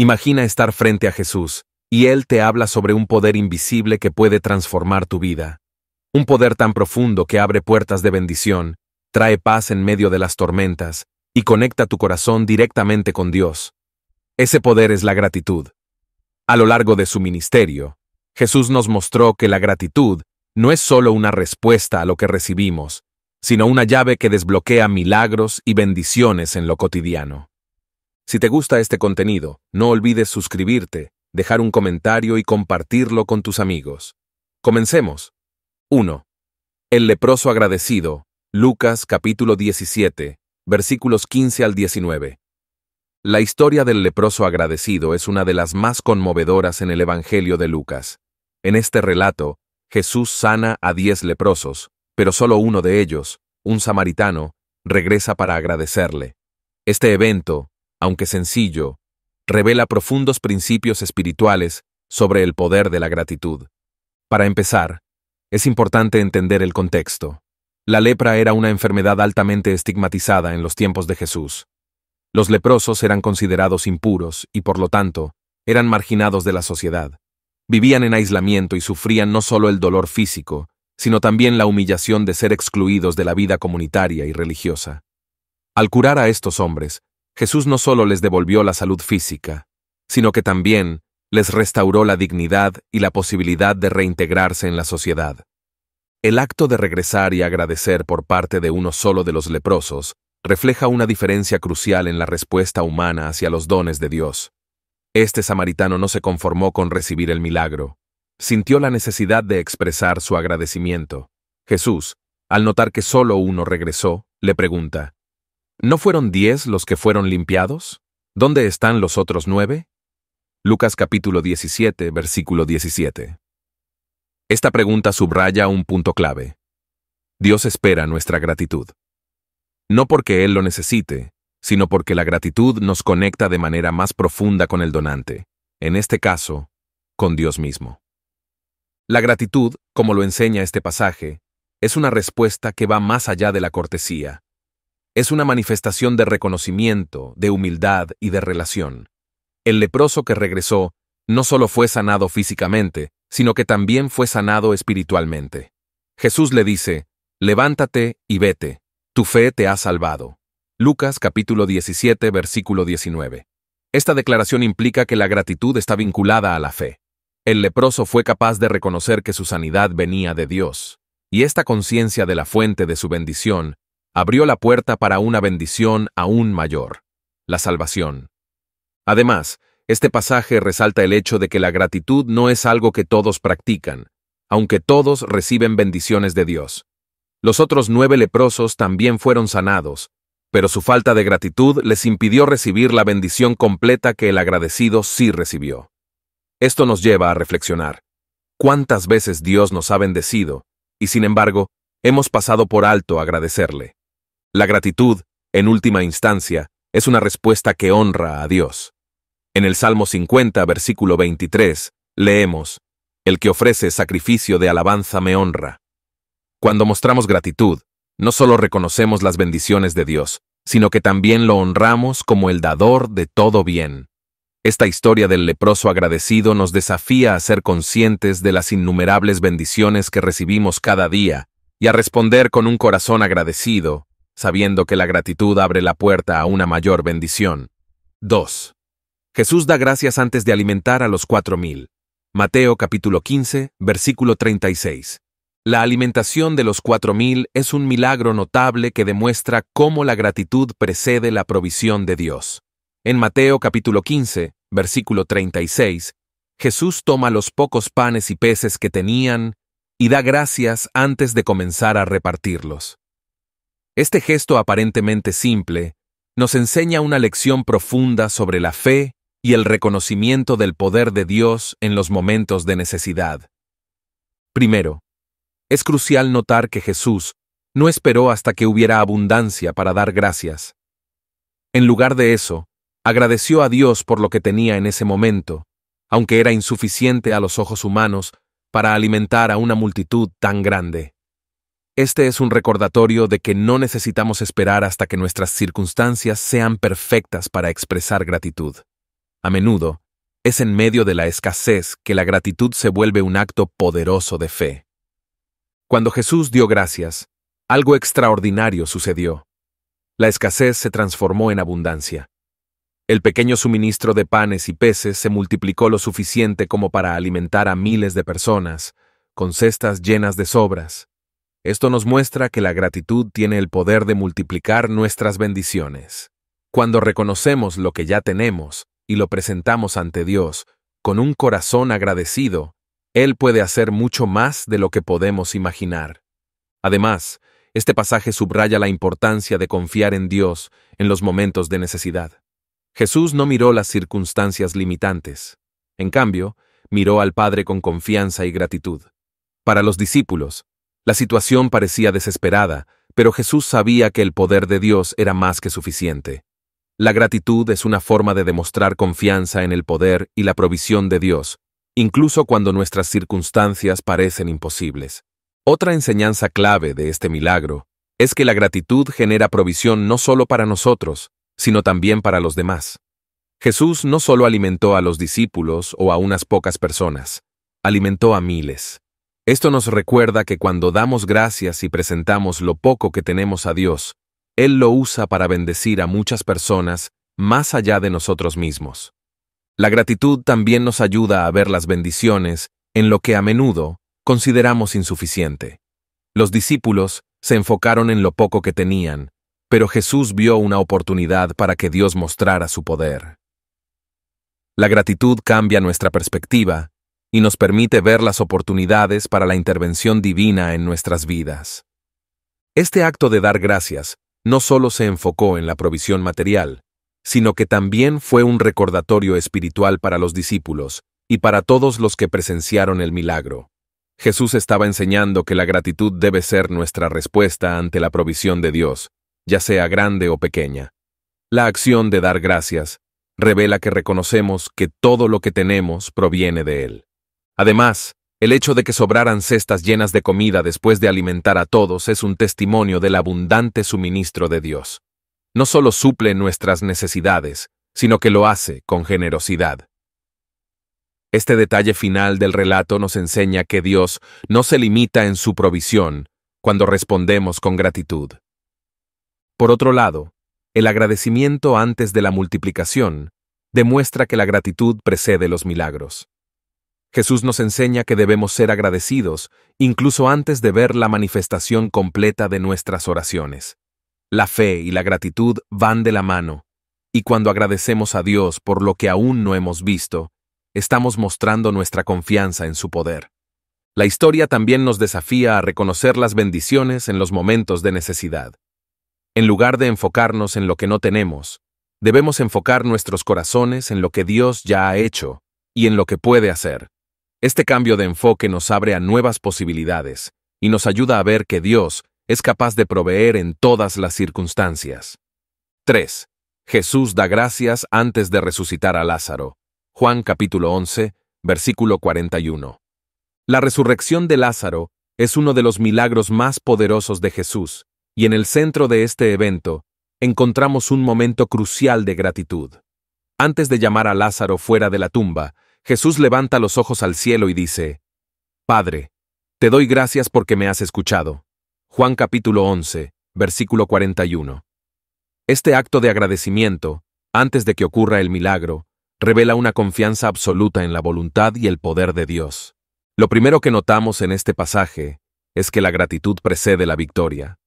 Imagina estar frente a Jesús, y Él te habla sobre un poder invisible que puede transformar tu vida. Un poder tan profundo que abre puertas de bendición, trae paz en medio de las tormentas, y conecta tu corazón directamente con Dios. Ese poder es la gratitud. A lo largo de su ministerio, Jesús nos mostró que la gratitud no es solo una respuesta a lo que recibimos, sino una llave que desbloquea milagros y bendiciones en lo cotidiano. Si te gusta este contenido, no olvides suscribirte, dejar un comentario y compartirlo con tus amigos. Comencemos. 1. El leproso agradecido, Lucas capítulo 17, versículos 15 al 19. La historia del leproso agradecido es una de las más conmovedoras en el Evangelio de Lucas. En este relato, Jesús sana a diez leprosos, pero solo uno de ellos, un samaritano, regresa para agradecerle. Este evento, aunque sencillo, revela profundos principios espirituales sobre el poder de la gratitud. Para empezar, es importante entender el contexto. La lepra era una enfermedad altamente estigmatizada en los tiempos de Jesús. Los leprosos eran considerados impuros y, por lo tanto, eran marginados de la sociedad. Vivían en aislamiento y sufrían no solo el dolor físico, sino también la humillación de ser excluidos de la vida comunitaria y religiosa. Al curar a estos hombres, Jesús no solo les devolvió la salud física, sino que también les restauró la dignidad y la posibilidad de reintegrarse en la sociedad. El acto de regresar y agradecer por parte de uno solo de los leprosos refleja una diferencia crucial en la respuesta humana hacia los dones de Dios. Este samaritano no se conformó con recibir el milagro. Sintió la necesidad de expresar su agradecimiento. Jesús, al notar que solo uno regresó, le pregunta, ¿No fueron diez los que fueron limpiados? ¿Dónde están los otros nueve? Lucas capítulo 17, versículo 17. Esta pregunta subraya un punto clave. Dios espera nuestra gratitud. No porque Él lo necesite, sino porque la gratitud nos conecta de manera más profunda con el donante, en este caso, con Dios mismo. La gratitud, como lo enseña este pasaje, es una respuesta que va más allá de la cortesía, es una manifestación de reconocimiento, de humildad y de relación. El leproso que regresó no solo fue sanado físicamente, sino que también fue sanado espiritualmente. Jesús le dice, levántate y vete, tu fe te ha salvado. Lucas capítulo 17 versículo 19. Esta declaración implica que la gratitud está vinculada a la fe. El leproso fue capaz de reconocer que su sanidad venía de Dios, y esta conciencia de la fuente de su bendición abrió la puerta para una bendición aún mayor, la salvación. Además, este pasaje resalta el hecho de que la gratitud no es algo que todos practican, aunque todos reciben bendiciones de Dios. Los otros nueve leprosos también fueron sanados, pero su falta de gratitud les impidió recibir la bendición completa que el agradecido sí recibió. Esto nos lleva a reflexionar. ¿Cuántas veces Dios nos ha bendecido, y sin embargo, hemos pasado por alto agradecerle? La gratitud, en última instancia, es una respuesta que honra a Dios. En el Salmo 50, versículo 23, leemos, El que ofrece sacrificio de alabanza me honra. Cuando mostramos gratitud, no solo reconocemos las bendiciones de Dios, sino que también lo honramos como el dador de todo bien. Esta historia del leproso agradecido nos desafía a ser conscientes de las innumerables bendiciones que recibimos cada día y a responder con un corazón agradecido sabiendo que la gratitud abre la puerta a una mayor bendición. 2. Jesús da gracias antes de alimentar a los cuatro mil. Mateo capítulo 15, versículo 36. La alimentación de los cuatro mil es un milagro notable que demuestra cómo la gratitud precede la provisión de Dios. En Mateo capítulo 15, versículo 36, Jesús toma los pocos panes y peces que tenían y da gracias antes de comenzar a repartirlos. Este gesto aparentemente simple nos enseña una lección profunda sobre la fe y el reconocimiento del poder de Dios en los momentos de necesidad. Primero, es crucial notar que Jesús no esperó hasta que hubiera abundancia para dar gracias. En lugar de eso, agradeció a Dios por lo que tenía en ese momento, aunque era insuficiente a los ojos humanos para alimentar a una multitud tan grande. Este es un recordatorio de que no necesitamos esperar hasta que nuestras circunstancias sean perfectas para expresar gratitud. A menudo, es en medio de la escasez que la gratitud se vuelve un acto poderoso de fe. Cuando Jesús dio gracias, algo extraordinario sucedió. La escasez se transformó en abundancia. El pequeño suministro de panes y peces se multiplicó lo suficiente como para alimentar a miles de personas, con cestas llenas de sobras. Esto nos muestra que la gratitud tiene el poder de multiplicar nuestras bendiciones. Cuando reconocemos lo que ya tenemos y lo presentamos ante Dios con un corazón agradecido, Él puede hacer mucho más de lo que podemos imaginar. Además, este pasaje subraya la importancia de confiar en Dios en los momentos de necesidad. Jesús no miró las circunstancias limitantes. En cambio, miró al Padre con confianza y gratitud. Para los discípulos, la situación parecía desesperada, pero Jesús sabía que el poder de Dios era más que suficiente. La gratitud es una forma de demostrar confianza en el poder y la provisión de Dios, incluso cuando nuestras circunstancias parecen imposibles. Otra enseñanza clave de este milagro es que la gratitud genera provisión no solo para nosotros, sino también para los demás. Jesús no solo alimentó a los discípulos o a unas pocas personas, alimentó a miles. Esto nos recuerda que cuando damos gracias y presentamos lo poco que tenemos a Dios, Él lo usa para bendecir a muchas personas más allá de nosotros mismos. La gratitud también nos ayuda a ver las bendiciones en lo que a menudo consideramos insuficiente. Los discípulos se enfocaron en lo poco que tenían, pero Jesús vio una oportunidad para que Dios mostrara su poder. La gratitud cambia nuestra perspectiva y nos permite ver las oportunidades para la intervención divina en nuestras vidas. Este acto de dar gracias no solo se enfocó en la provisión material, sino que también fue un recordatorio espiritual para los discípulos y para todos los que presenciaron el milagro. Jesús estaba enseñando que la gratitud debe ser nuestra respuesta ante la provisión de Dios, ya sea grande o pequeña. La acción de dar gracias revela que reconocemos que todo lo que tenemos proviene de Él. Además, el hecho de que sobraran cestas llenas de comida después de alimentar a todos es un testimonio del abundante suministro de Dios. No solo suple nuestras necesidades, sino que lo hace con generosidad. Este detalle final del relato nos enseña que Dios no se limita en su provisión cuando respondemos con gratitud. Por otro lado, el agradecimiento antes de la multiplicación demuestra que la gratitud precede los milagros. Jesús nos enseña que debemos ser agradecidos incluso antes de ver la manifestación completa de nuestras oraciones. La fe y la gratitud van de la mano, y cuando agradecemos a Dios por lo que aún no hemos visto, estamos mostrando nuestra confianza en su poder. La historia también nos desafía a reconocer las bendiciones en los momentos de necesidad. En lugar de enfocarnos en lo que no tenemos, debemos enfocar nuestros corazones en lo que Dios ya ha hecho y en lo que puede hacer. Este cambio de enfoque nos abre a nuevas posibilidades y nos ayuda a ver que Dios es capaz de proveer en todas las circunstancias. 3. Jesús da gracias antes de resucitar a Lázaro. Juan capítulo 11, versículo 41. La resurrección de Lázaro es uno de los milagros más poderosos de Jesús, y en el centro de este evento encontramos un momento crucial de gratitud. Antes de llamar a Lázaro fuera de la tumba, Jesús levanta los ojos al cielo y dice, Padre, te doy gracias porque me has escuchado. Juan capítulo 11, versículo 41. Este acto de agradecimiento, antes de que ocurra el milagro, revela una confianza absoluta en la voluntad y el poder de Dios. Lo primero que notamos en este pasaje es que la gratitud precede la victoria.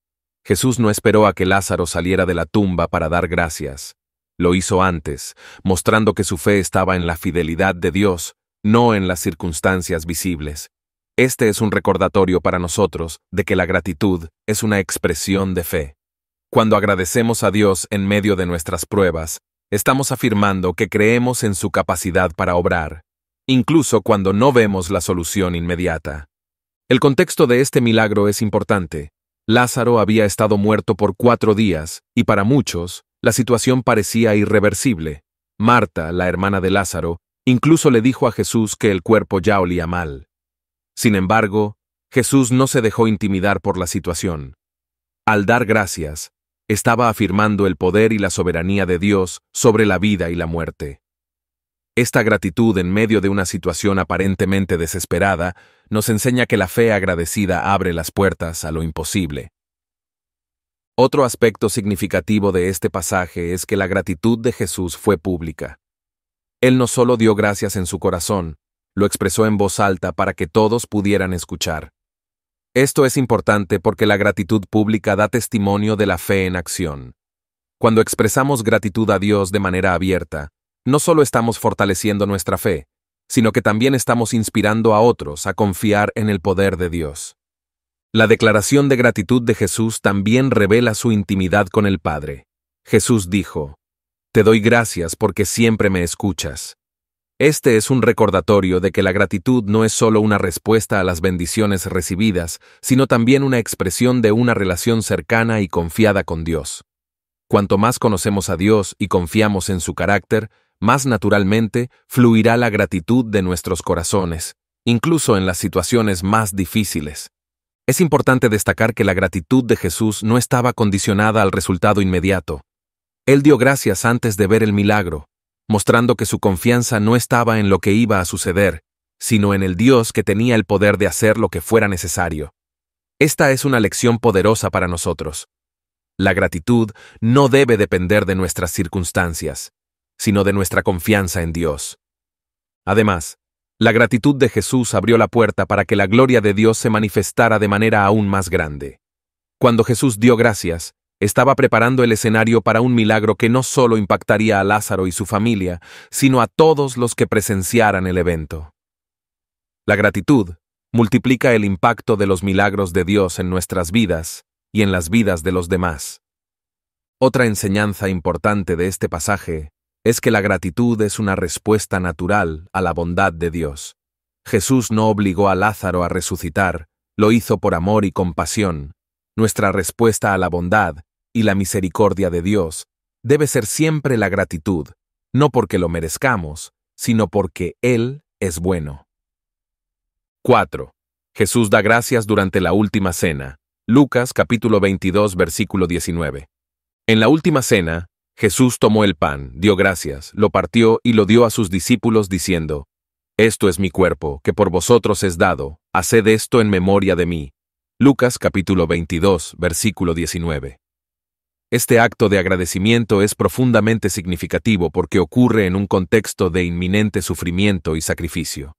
Jesús no esperó a que Lázaro saliera de la tumba para dar gracias. Lo hizo antes, mostrando que su fe estaba en la fidelidad de Dios, no en las circunstancias visibles. Este es un recordatorio para nosotros de que la gratitud es una expresión de fe. Cuando agradecemos a Dios en medio de nuestras pruebas, estamos afirmando que creemos en su capacidad para obrar, incluso cuando no vemos la solución inmediata. El contexto de este milagro es importante. Lázaro había estado muerto por cuatro días, y para muchos, la situación parecía irreversible. Marta, la hermana de Lázaro, incluso le dijo a Jesús que el cuerpo ya olía mal. Sin embargo, Jesús no se dejó intimidar por la situación. Al dar gracias, estaba afirmando el poder y la soberanía de Dios sobre la vida y la muerte. Esta gratitud en medio de una situación aparentemente desesperada nos enseña que la fe agradecida abre las puertas a lo imposible. Otro aspecto significativo de este pasaje es que la gratitud de Jesús fue pública. Él no solo dio gracias en su corazón, lo expresó en voz alta para que todos pudieran escuchar. Esto es importante porque la gratitud pública da testimonio de la fe en acción. Cuando expresamos gratitud a Dios de manera abierta, no solo estamos fortaleciendo nuestra fe, sino que también estamos inspirando a otros a confiar en el poder de Dios. La declaración de gratitud de Jesús también revela su intimidad con el Padre. Jesús dijo, Te doy gracias porque siempre me escuchas. Este es un recordatorio de que la gratitud no es solo una respuesta a las bendiciones recibidas, sino también una expresión de una relación cercana y confiada con Dios. Cuanto más conocemos a Dios y confiamos en su carácter, más naturalmente fluirá la gratitud de nuestros corazones, incluso en las situaciones más difíciles. Es importante destacar que la gratitud de Jesús no estaba condicionada al resultado inmediato. Él dio gracias antes de ver el milagro, mostrando que su confianza no estaba en lo que iba a suceder, sino en el Dios que tenía el poder de hacer lo que fuera necesario. Esta es una lección poderosa para nosotros. La gratitud no debe depender de nuestras circunstancias, sino de nuestra confianza en Dios. Además, la gratitud de Jesús abrió la puerta para que la gloria de Dios se manifestara de manera aún más grande. Cuando Jesús dio gracias, estaba preparando el escenario para un milagro que no solo impactaría a Lázaro y su familia, sino a todos los que presenciaran el evento. La gratitud multiplica el impacto de los milagros de Dios en nuestras vidas y en las vidas de los demás. Otra enseñanza importante de este pasaje es que la gratitud es una respuesta natural a la bondad de Dios. Jesús no obligó a Lázaro a resucitar, lo hizo por amor y compasión. Nuestra respuesta a la bondad y la misericordia de Dios debe ser siempre la gratitud, no porque lo merezcamos, sino porque Él es bueno. 4. Jesús da gracias durante la última cena. Lucas capítulo 22 versículo 19. En la última cena, Jesús tomó el pan, dio gracias, lo partió y lo dio a sus discípulos diciendo, Esto es mi cuerpo, que por vosotros es dado, haced esto en memoria de mí. Lucas capítulo 22, versículo 19. Este acto de agradecimiento es profundamente significativo porque ocurre en un contexto de inminente sufrimiento y sacrificio.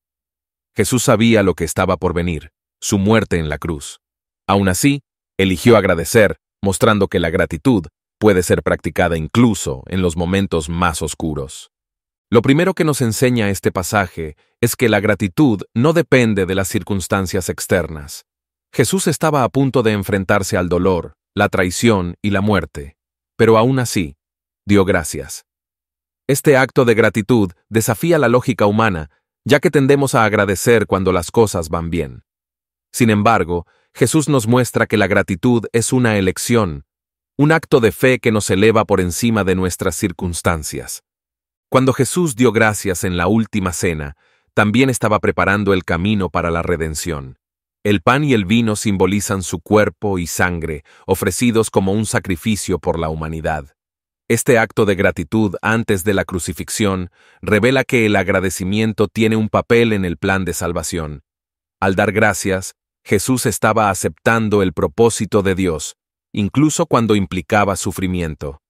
Jesús sabía lo que estaba por venir, su muerte en la cruz. Aún así, eligió agradecer, mostrando que la gratitud puede ser practicada incluso en los momentos más oscuros. Lo primero que nos enseña este pasaje es que la gratitud no depende de las circunstancias externas. Jesús estaba a punto de enfrentarse al dolor, la traición y la muerte, pero aún así, dio gracias. Este acto de gratitud desafía la lógica humana, ya que tendemos a agradecer cuando las cosas van bien. Sin embargo, Jesús nos muestra que la gratitud es una elección, un acto de fe que nos eleva por encima de nuestras circunstancias. Cuando Jesús dio gracias en la última cena, también estaba preparando el camino para la redención. El pan y el vino simbolizan su cuerpo y sangre, ofrecidos como un sacrificio por la humanidad. Este acto de gratitud antes de la crucifixión revela que el agradecimiento tiene un papel en el plan de salvación. Al dar gracias, Jesús estaba aceptando el propósito de Dios, incluso cuando implicaba sufrimiento.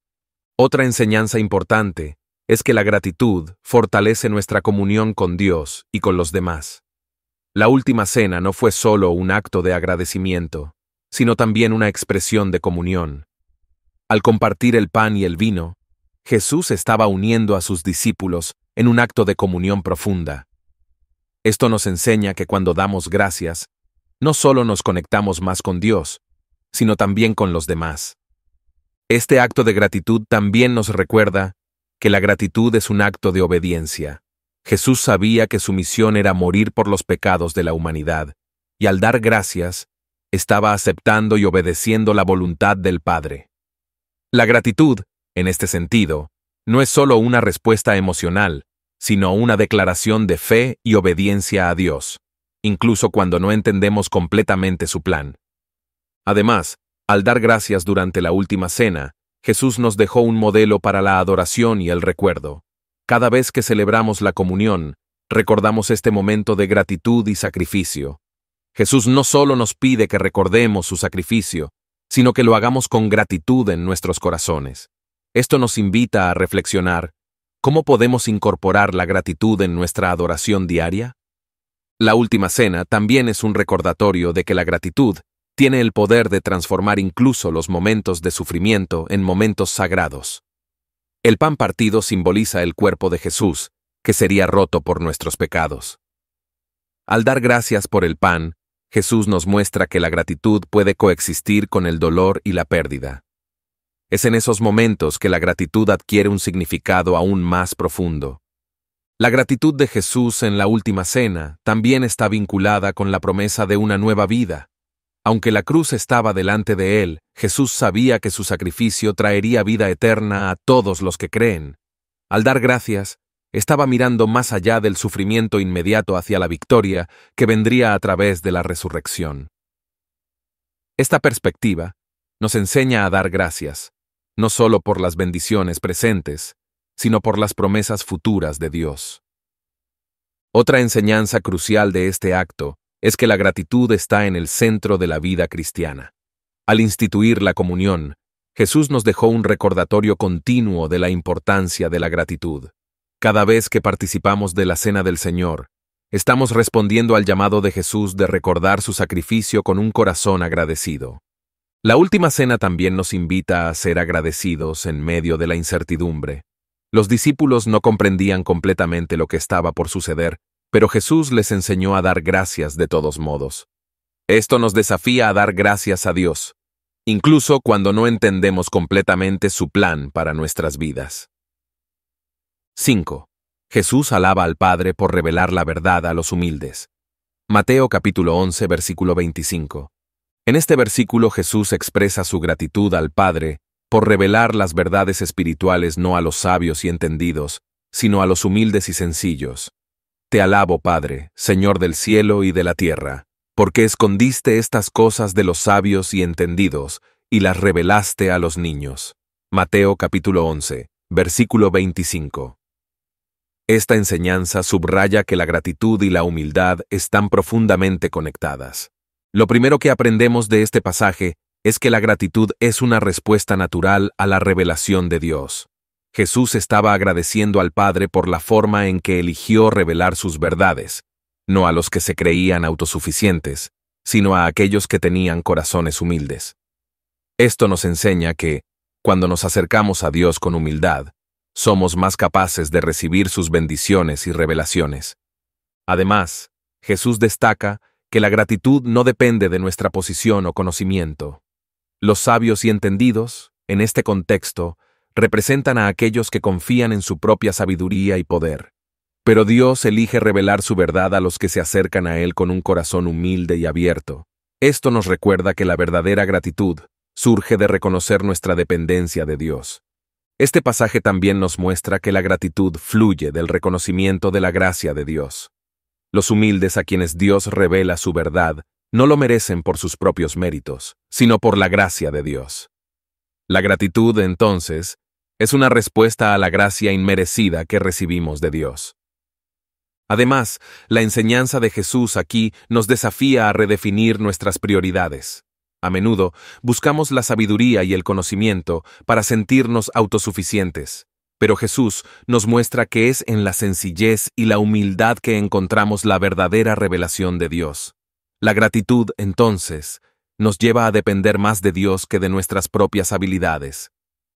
Otra enseñanza importante es que la gratitud fortalece nuestra comunión con Dios y con los demás. La última cena no fue solo un acto de agradecimiento, sino también una expresión de comunión. Al compartir el pan y el vino, Jesús estaba uniendo a sus discípulos en un acto de comunión profunda. Esto nos enseña que cuando damos gracias, no solo nos conectamos más con Dios, sino también con los demás. Este acto de gratitud también nos recuerda que la gratitud es un acto de obediencia. Jesús sabía que su misión era morir por los pecados de la humanidad, y al dar gracias, estaba aceptando y obedeciendo la voluntad del Padre. La gratitud, en este sentido, no es solo una respuesta emocional, sino una declaración de fe y obediencia a Dios, incluso cuando no entendemos completamente su plan. Además, al dar gracias durante la última cena, Jesús nos dejó un modelo para la adoración y el recuerdo. Cada vez que celebramos la comunión, recordamos este momento de gratitud y sacrificio. Jesús no solo nos pide que recordemos su sacrificio, sino que lo hagamos con gratitud en nuestros corazones. Esto nos invita a reflexionar, ¿cómo podemos incorporar la gratitud en nuestra adoración diaria? La última cena también es un recordatorio de que la gratitud tiene el poder de transformar incluso los momentos de sufrimiento en momentos sagrados. El pan partido simboliza el cuerpo de Jesús, que sería roto por nuestros pecados. Al dar gracias por el pan, Jesús nos muestra que la gratitud puede coexistir con el dolor y la pérdida. Es en esos momentos que la gratitud adquiere un significado aún más profundo. La gratitud de Jesús en la última cena también está vinculada con la promesa de una nueva vida, aunque la cruz estaba delante de él, Jesús sabía que su sacrificio traería vida eterna a todos los que creen. Al dar gracias, estaba mirando más allá del sufrimiento inmediato hacia la victoria que vendría a través de la resurrección. Esta perspectiva nos enseña a dar gracias, no solo por las bendiciones presentes, sino por las promesas futuras de Dios. Otra enseñanza crucial de este acto es que la gratitud está en el centro de la vida cristiana. Al instituir la comunión, Jesús nos dejó un recordatorio continuo de la importancia de la gratitud. Cada vez que participamos de la Cena del Señor, estamos respondiendo al llamado de Jesús de recordar su sacrificio con un corazón agradecido. La última cena también nos invita a ser agradecidos en medio de la incertidumbre. Los discípulos no comprendían completamente lo que estaba por suceder, pero Jesús les enseñó a dar gracias de todos modos. Esto nos desafía a dar gracias a Dios, incluso cuando no entendemos completamente su plan para nuestras vidas. 5. Jesús alaba al Padre por revelar la verdad a los humildes. Mateo capítulo 11 versículo 25. En este versículo Jesús expresa su gratitud al Padre por revelar las verdades espirituales no a los sabios y entendidos, sino a los humildes y sencillos. Te alabo, Padre, Señor del cielo y de la tierra, porque escondiste estas cosas de los sabios y entendidos, y las revelaste a los niños. Mateo capítulo 11, versículo 25. Esta enseñanza subraya que la gratitud y la humildad están profundamente conectadas. Lo primero que aprendemos de este pasaje es que la gratitud es una respuesta natural a la revelación de Dios. Jesús estaba agradeciendo al Padre por la forma en que eligió revelar sus verdades, no a los que se creían autosuficientes, sino a aquellos que tenían corazones humildes. Esto nos enseña que, cuando nos acercamos a Dios con humildad, somos más capaces de recibir sus bendiciones y revelaciones. Además, Jesús destaca que la gratitud no depende de nuestra posición o conocimiento. Los sabios y entendidos, en este contexto, representan a aquellos que confían en su propia sabiduría y poder. Pero Dios elige revelar su verdad a los que se acercan a Él con un corazón humilde y abierto. Esto nos recuerda que la verdadera gratitud surge de reconocer nuestra dependencia de Dios. Este pasaje también nos muestra que la gratitud fluye del reconocimiento de la gracia de Dios. Los humildes a quienes Dios revela su verdad no lo merecen por sus propios méritos, sino por la gracia de Dios. La gratitud, entonces, es una respuesta a la gracia inmerecida que recibimos de Dios. Además, la enseñanza de Jesús aquí nos desafía a redefinir nuestras prioridades. A menudo, buscamos la sabiduría y el conocimiento para sentirnos autosuficientes, pero Jesús nos muestra que es en la sencillez y la humildad que encontramos la verdadera revelación de Dios. La gratitud, entonces, nos lleva a depender más de Dios que de nuestras propias habilidades,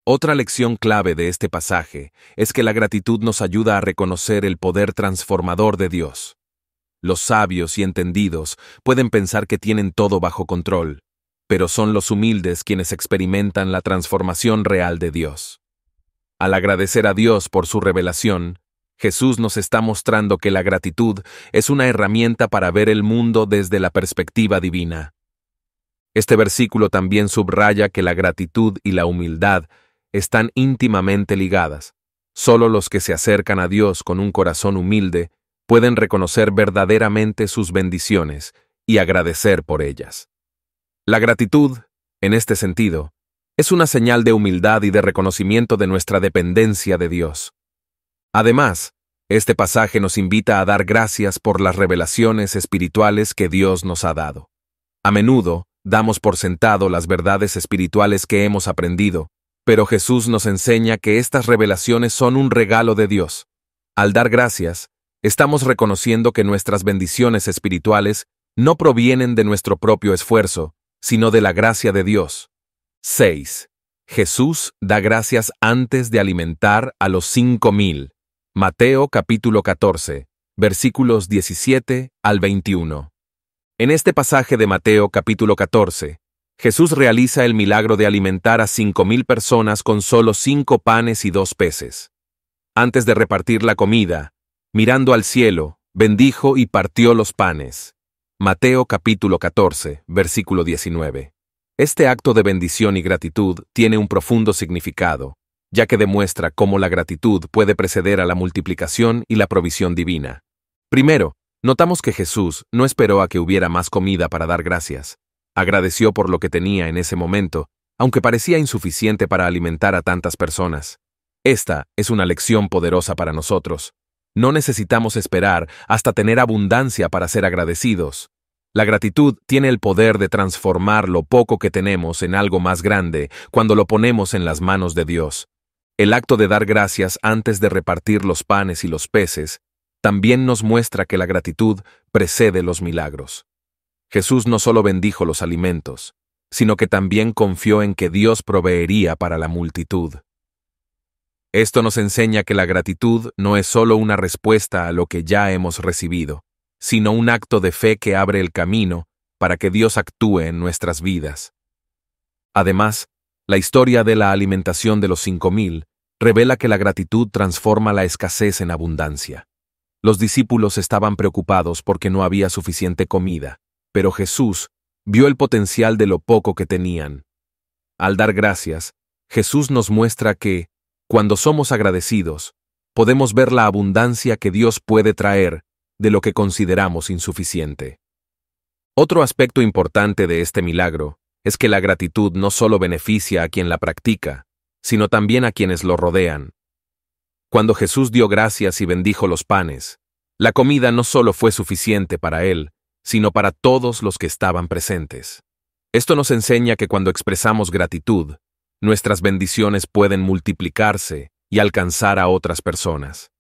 otra lección clave de este pasaje es que la gratitud nos ayuda a reconocer el poder transformador de Dios. Los sabios y entendidos pueden pensar que tienen todo bajo control, pero son los humildes quienes experimentan la transformación real de Dios. Al agradecer a Dios por su revelación, Jesús nos está mostrando que la gratitud es una herramienta para ver el mundo desde la perspectiva divina. Este versículo también subraya que la gratitud y la humildad están íntimamente ligadas. Solo los que se acercan a Dios con un corazón humilde pueden reconocer verdaderamente sus bendiciones y agradecer por ellas. La gratitud, en este sentido, es una señal de humildad y de reconocimiento de nuestra dependencia de Dios. Además, este pasaje nos invita a dar gracias por las revelaciones espirituales que Dios nos ha dado. A menudo, damos por sentado las verdades espirituales que hemos aprendido, pero Jesús nos enseña que estas revelaciones son un regalo de Dios. Al dar gracias, estamos reconociendo que nuestras bendiciones espirituales no provienen de nuestro propio esfuerzo, sino de la gracia de Dios. 6. Jesús da gracias antes de alimentar a los cinco mil. Mateo capítulo 14, versículos 17 al 21. En este pasaje de Mateo capítulo 14, Jesús realiza el milagro de alimentar a cinco mil personas con solo cinco panes y dos peces. Antes de repartir la comida, mirando al cielo, bendijo y partió los panes. Mateo capítulo 14, versículo 19. Este acto de bendición y gratitud tiene un profundo significado, ya que demuestra cómo la gratitud puede preceder a la multiplicación y la provisión divina. Primero, notamos que Jesús no esperó a que hubiera más comida para dar gracias. Agradeció por lo que tenía en ese momento, aunque parecía insuficiente para alimentar a tantas personas. Esta es una lección poderosa para nosotros. No necesitamos esperar hasta tener abundancia para ser agradecidos. La gratitud tiene el poder de transformar lo poco que tenemos en algo más grande cuando lo ponemos en las manos de Dios. El acto de dar gracias antes de repartir los panes y los peces también nos muestra que la gratitud precede los milagros. Jesús no solo bendijo los alimentos, sino que también confió en que Dios proveería para la multitud. Esto nos enseña que la gratitud no es solo una respuesta a lo que ya hemos recibido, sino un acto de fe que abre el camino para que Dios actúe en nuestras vidas. Además, la historia de la alimentación de los cinco mil revela que la gratitud transforma la escasez en abundancia. Los discípulos estaban preocupados porque no había suficiente comida, pero Jesús vio el potencial de lo poco que tenían. Al dar gracias, Jesús nos muestra que, cuando somos agradecidos, podemos ver la abundancia que Dios puede traer de lo que consideramos insuficiente. Otro aspecto importante de este milagro es que la gratitud no solo beneficia a quien la practica, sino también a quienes lo rodean. Cuando Jesús dio gracias y bendijo los panes, la comida no solo fue suficiente para él, sino para todos los que estaban presentes. Esto nos enseña que cuando expresamos gratitud, nuestras bendiciones pueden multiplicarse y alcanzar a otras personas.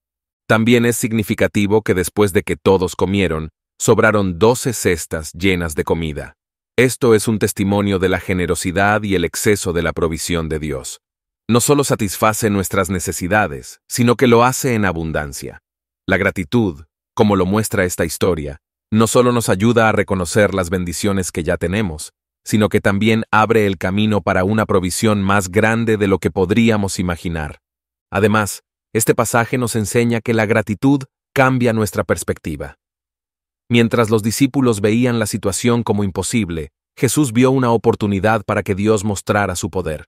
También es significativo que después de que todos comieron, sobraron doce cestas llenas de comida. Esto es un testimonio de la generosidad y el exceso de la provisión de Dios. No solo satisface nuestras necesidades, sino que lo hace en abundancia. La gratitud, como lo muestra esta historia, no solo nos ayuda a reconocer las bendiciones que ya tenemos, sino que también abre el camino para una provisión más grande de lo que podríamos imaginar. Además, este pasaje nos enseña que la gratitud cambia nuestra perspectiva. Mientras los discípulos veían la situación como imposible, Jesús vio una oportunidad para que Dios mostrara su poder.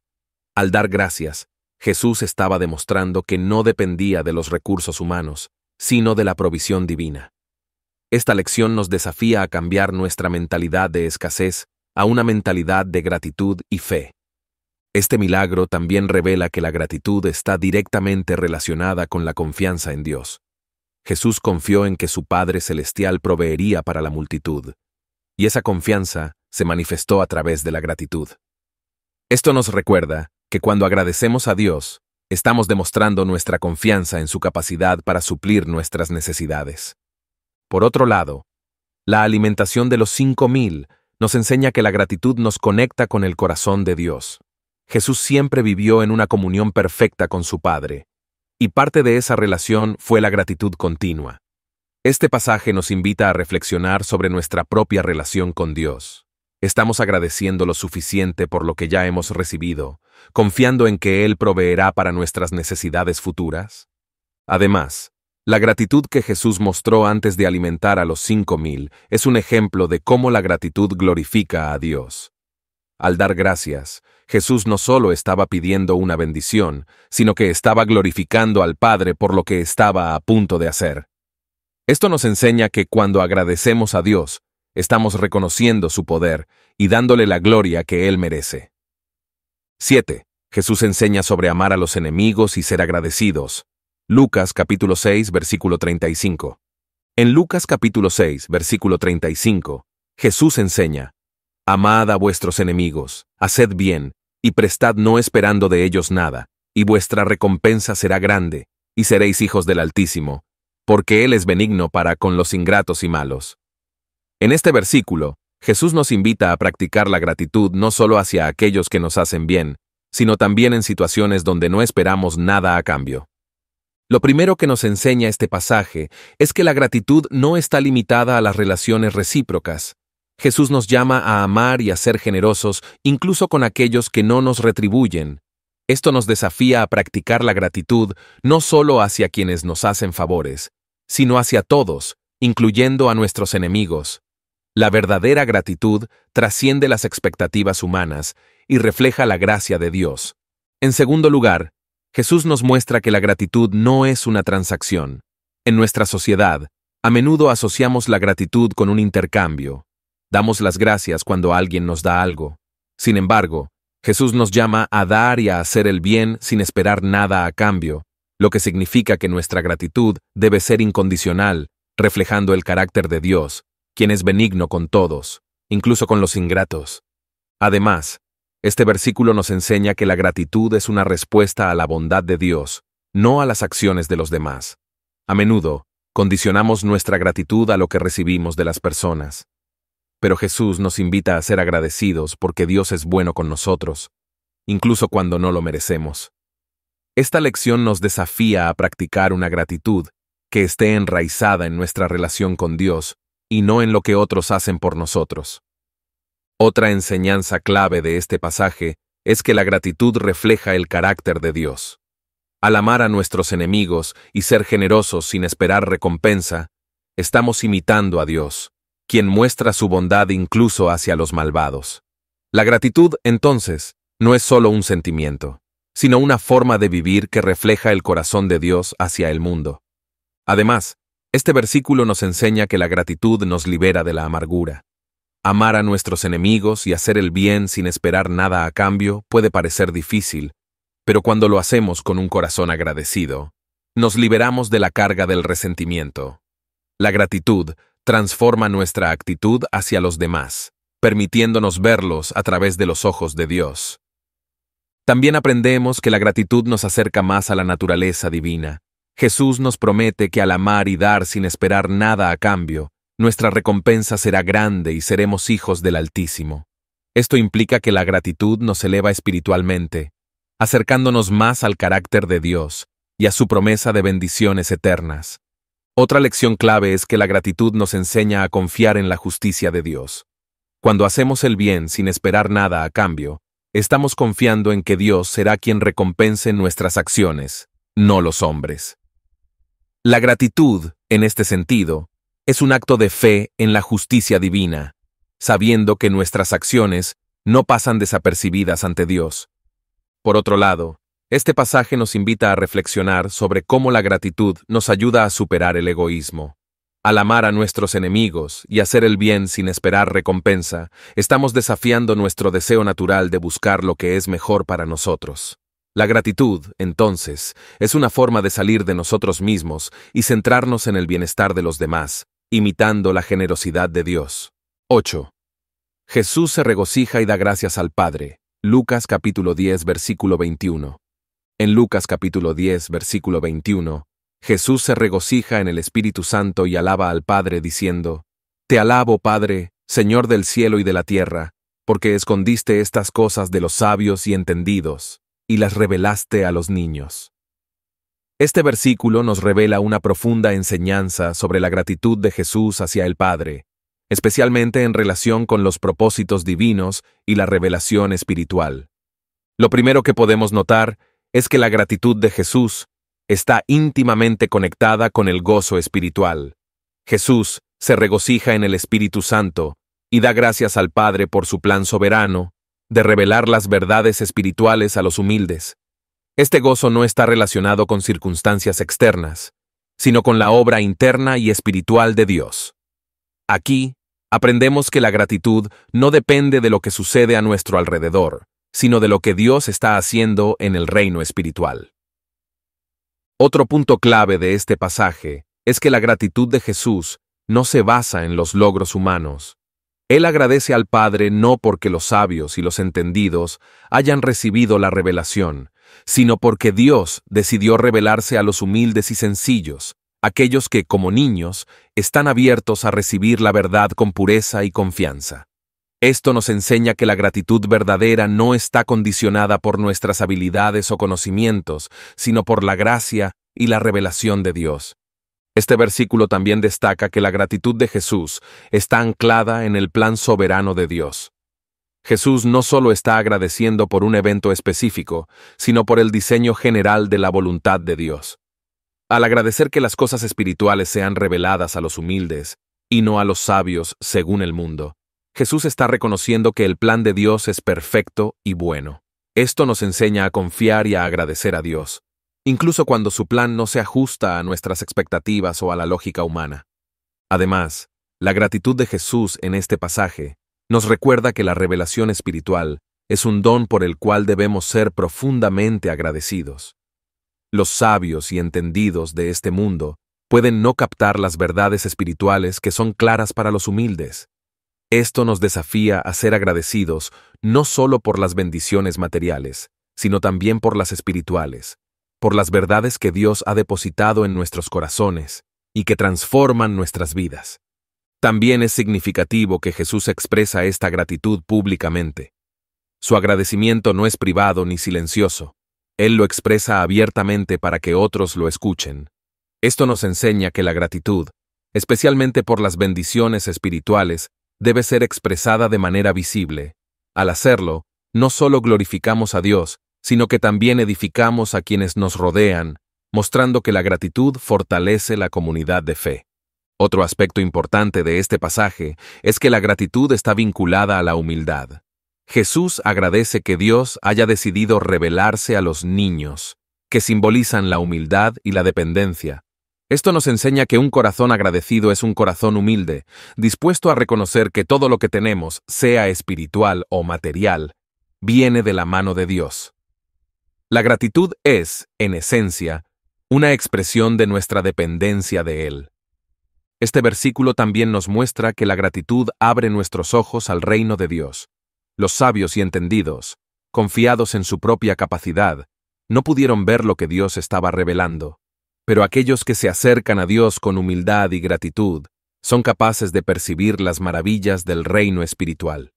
Al dar gracias, Jesús estaba demostrando que no dependía de los recursos humanos, sino de la provisión divina. Esta lección nos desafía a cambiar nuestra mentalidad de escasez a una mentalidad de gratitud y fe. Este milagro también revela que la gratitud está directamente relacionada con la confianza en Dios. Jesús confió en que su Padre Celestial proveería para la multitud, y esa confianza se manifestó a través de la gratitud. Esto nos recuerda que cuando agradecemos a Dios, estamos demostrando nuestra confianza en su capacidad para suplir nuestras necesidades. Por otro lado, la alimentación de los 5.000 nos enseña que la gratitud nos conecta con el corazón de Dios. Jesús siempre vivió en una comunión perfecta con su Padre, y parte de esa relación fue la gratitud continua. Este pasaje nos invita a reflexionar sobre nuestra propia relación con Dios. Estamos agradeciendo lo suficiente por lo que ya hemos recibido, confiando en que Él proveerá para nuestras necesidades futuras. Además, la gratitud que Jesús mostró antes de alimentar a los cinco mil es un ejemplo de cómo la gratitud glorifica a Dios. Al dar gracias, Jesús no solo estaba pidiendo una bendición, sino que estaba glorificando al Padre por lo que estaba a punto de hacer. Esto nos enseña que cuando agradecemos a Dios, estamos reconociendo su poder y dándole la gloria que Él merece. 7. Jesús enseña sobre amar a los enemigos y ser agradecidos. Lucas capítulo 6 versículo 35. En Lucas capítulo 6 versículo 35, Jesús enseña, Amad a vuestros enemigos, haced bien, y prestad no esperando de ellos nada, y vuestra recompensa será grande, y seréis hijos del Altísimo, porque Él es benigno para con los ingratos y malos. En este versículo, Jesús nos invita a practicar la gratitud no solo hacia aquellos que nos hacen bien, sino también en situaciones donde no esperamos nada a cambio. Lo primero que nos enseña este pasaje es que la gratitud no está limitada a las relaciones recíprocas. Jesús nos llama a amar y a ser generosos incluso con aquellos que no nos retribuyen. Esto nos desafía a practicar la gratitud no solo hacia quienes nos hacen favores, sino hacia todos, incluyendo a nuestros enemigos. La verdadera gratitud trasciende las expectativas humanas y refleja la gracia de Dios. En segundo lugar, Jesús nos muestra que la gratitud no es una transacción. En nuestra sociedad, a menudo asociamos la gratitud con un intercambio. Damos las gracias cuando alguien nos da algo. Sin embargo, Jesús nos llama a dar y a hacer el bien sin esperar nada a cambio, lo que significa que nuestra gratitud debe ser incondicional, reflejando el carácter de Dios, quien es benigno con todos, incluso con los ingratos. Además, este versículo nos enseña que la gratitud es una respuesta a la bondad de Dios, no a las acciones de los demás. A menudo, condicionamos nuestra gratitud a lo que recibimos de las personas. Pero Jesús nos invita a ser agradecidos porque Dios es bueno con nosotros, incluso cuando no lo merecemos. Esta lección nos desafía a practicar una gratitud que esté enraizada en nuestra relación con Dios y no en lo que otros hacen por nosotros. Otra enseñanza clave de este pasaje es que la gratitud refleja el carácter de Dios. Al amar a nuestros enemigos y ser generosos sin esperar recompensa, estamos imitando a Dios, quien muestra su bondad incluso hacia los malvados. La gratitud, entonces, no es solo un sentimiento, sino una forma de vivir que refleja el corazón de Dios hacia el mundo. Además, este versículo nos enseña que la gratitud nos libera de la amargura. Amar a nuestros enemigos y hacer el bien sin esperar nada a cambio puede parecer difícil, pero cuando lo hacemos con un corazón agradecido, nos liberamos de la carga del resentimiento. La gratitud transforma nuestra actitud hacia los demás, permitiéndonos verlos a través de los ojos de Dios. También aprendemos que la gratitud nos acerca más a la naturaleza divina. Jesús nos promete que al amar y dar sin esperar nada a cambio, nuestra recompensa será grande y seremos hijos del Altísimo. Esto implica que la gratitud nos eleva espiritualmente, acercándonos más al carácter de Dios y a su promesa de bendiciones eternas. Otra lección clave es que la gratitud nos enseña a confiar en la justicia de Dios. Cuando hacemos el bien sin esperar nada a cambio, estamos confiando en que Dios será quien recompense nuestras acciones, no los hombres. La gratitud, en este sentido, es un acto de fe en la justicia divina, sabiendo que nuestras acciones no pasan desapercibidas ante Dios. Por otro lado, este pasaje nos invita a reflexionar sobre cómo la gratitud nos ayuda a superar el egoísmo. Al amar a nuestros enemigos y hacer el bien sin esperar recompensa, estamos desafiando nuestro deseo natural de buscar lo que es mejor para nosotros. La gratitud, entonces, es una forma de salir de nosotros mismos y centrarnos en el bienestar de los demás, imitando la generosidad de Dios. 8. Jesús se regocija y da gracias al Padre. Lucas capítulo 10 versículo 21. En Lucas capítulo 10 versículo 21, Jesús se regocija en el Espíritu Santo y alaba al Padre diciendo, Te alabo, Padre, Señor del cielo y de la tierra, porque escondiste estas cosas de los sabios y entendidos, y las revelaste a los niños. Este versículo nos revela una profunda enseñanza sobre la gratitud de Jesús hacia el Padre, especialmente en relación con los propósitos divinos y la revelación espiritual. Lo primero que podemos notar es que la gratitud de Jesús está íntimamente conectada con el gozo espiritual. Jesús se regocija en el Espíritu Santo y da gracias al Padre por su plan soberano de revelar las verdades espirituales a los humildes. Este gozo no está relacionado con circunstancias externas, sino con la obra interna y espiritual de Dios. Aquí, aprendemos que la gratitud no depende de lo que sucede a nuestro alrededor, sino de lo que Dios está haciendo en el reino espiritual. Otro punto clave de este pasaje es que la gratitud de Jesús no se basa en los logros humanos. Él agradece al Padre no porque los sabios y los entendidos hayan recibido la revelación, sino porque Dios decidió revelarse a los humildes y sencillos, aquellos que, como niños, están abiertos a recibir la verdad con pureza y confianza. Esto nos enseña que la gratitud verdadera no está condicionada por nuestras habilidades o conocimientos, sino por la gracia y la revelación de Dios. Este versículo también destaca que la gratitud de Jesús está anclada en el plan soberano de Dios. Jesús no solo está agradeciendo por un evento específico, sino por el diseño general de la voluntad de Dios. Al agradecer que las cosas espirituales sean reveladas a los humildes y no a los sabios según el mundo, Jesús está reconociendo que el plan de Dios es perfecto y bueno. Esto nos enseña a confiar y a agradecer a Dios, incluso cuando su plan no se ajusta a nuestras expectativas o a la lógica humana. Además, la gratitud de Jesús en este pasaje nos recuerda que la revelación espiritual es un don por el cual debemos ser profundamente agradecidos. Los sabios y entendidos de este mundo pueden no captar las verdades espirituales que son claras para los humildes. Esto nos desafía a ser agradecidos no solo por las bendiciones materiales, sino también por las espirituales, por las verdades que Dios ha depositado en nuestros corazones y que transforman nuestras vidas. También es significativo que Jesús expresa esta gratitud públicamente. Su agradecimiento no es privado ni silencioso. Él lo expresa abiertamente para que otros lo escuchen. Esto nos enseña que la gratitud, especialmente por las bendiciones espirituales, debe ser expresada de manera visible. Al hacerlo, no solo glorificamos a Dios, sino que también edificamos a quienes nos rodean, mostrando que la gratitud fortalece la comunidad de fe. Otro aspecto importante de este pasaje es que la gratitud está vinculada a la humildad. Jesús agradece que Dios haya decidido revelarse a los niños, que simbolizan la humildad y la dependencia. Esto nos enseña que un corazón agradecido es un corazón humilde, dispuesto a reconocer que todo lo que tenemos, sea espiritual o material, viene de la mano de Dios. La gratitud es, en esencia, una expresión de nuestra dependencia de Él. Este versículo también nos muestra que la gratitud abre nuestros ojos al reino de Dios. Los sabios y entendidos, confiados en su propia capacidad, no pudieron ver lo que Dios estaba revelando. Pero aquellos que se acercan a Dios con humildad y gratitud son capaces de percibir las maravillas del reino espiritual.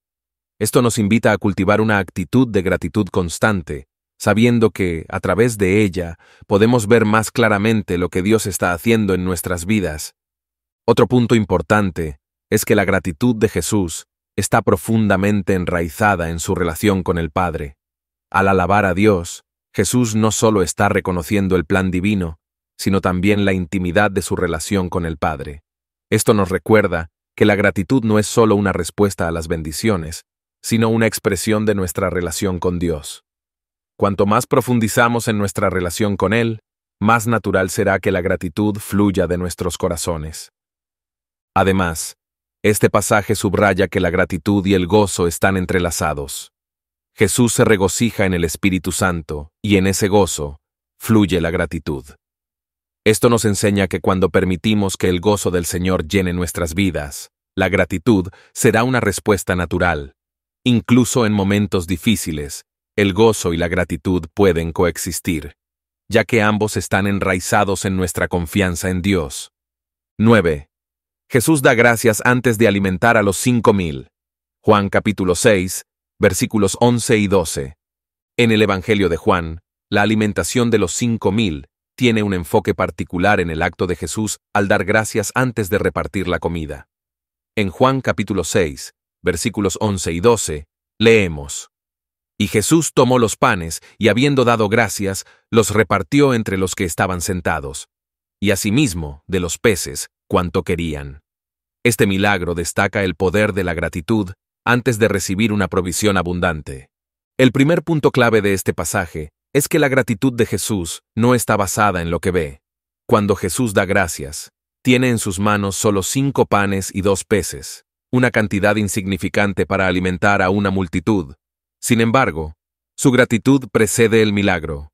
Esto nos invita a cultivar una actitud de gratitud constante, sabiendo que, a través de ella, podemos ver más claramente lo que Dios está haciendo en nuestras vidas otro punto importante es que la gratitud de Jesús está profundamente enraizada en su relación con el Padre. Al alabar a Dios, Jesús no solo está reconociendo el plan divino, sino también la intimidad de su relación con el Padre. Esto nos recuerda que la gratitud no es solo una respuesta a las bendiciones, sino una expresión de nuestra relación con Dios. Cuanto más profundizamos en nuestra relación con Él, más natural será que la gratitud fluya de nuestros corazones. Además, este pasaje subraya que la gratitud y el gozo están entrelazados. Jesús se regocija en el Espíritu Santo, y en ese gozo, fluye la gratitud. Esto nos enseña que cuando permitimos que el gozo del Señor llene nuestras vidas, la gratitud será una respuesta natural. Incluso en momentos difíciles, el gozo y la gratitud pueden coexistir, ya que ambos están enraizados en nuestra confianza en Dios. 9. Jesús da gracias antes de alimentar a los cinco mil. Juan capítulo 6, versículos 11 y 12. En el Evangelio de Juan, la alimentación de los cinco mil tiene un enfoque particular en el acto de Jesús al dar gracias antes de repartir la comida. En Juan capítulo 6, versículos 11 y 12, leemos. Y Jesús tomó los panes, y habiendo dado gracias, los repartió entre los que estaban sentados, y asimismo de los peces, cuanto querían. Este milagro destaca el poder de la gratitud antes de recibir una provisión abundante. El primer punto clave de este pasaje es que la gratitud de Jesús no está basada en lo que ve. Cuando Jesús da gracias, tiene en sus manos solo cinco panes y dos peces, una cantidad insignificante para alimentar a una multitud. Sin embargo, su gratitud precede el milagro,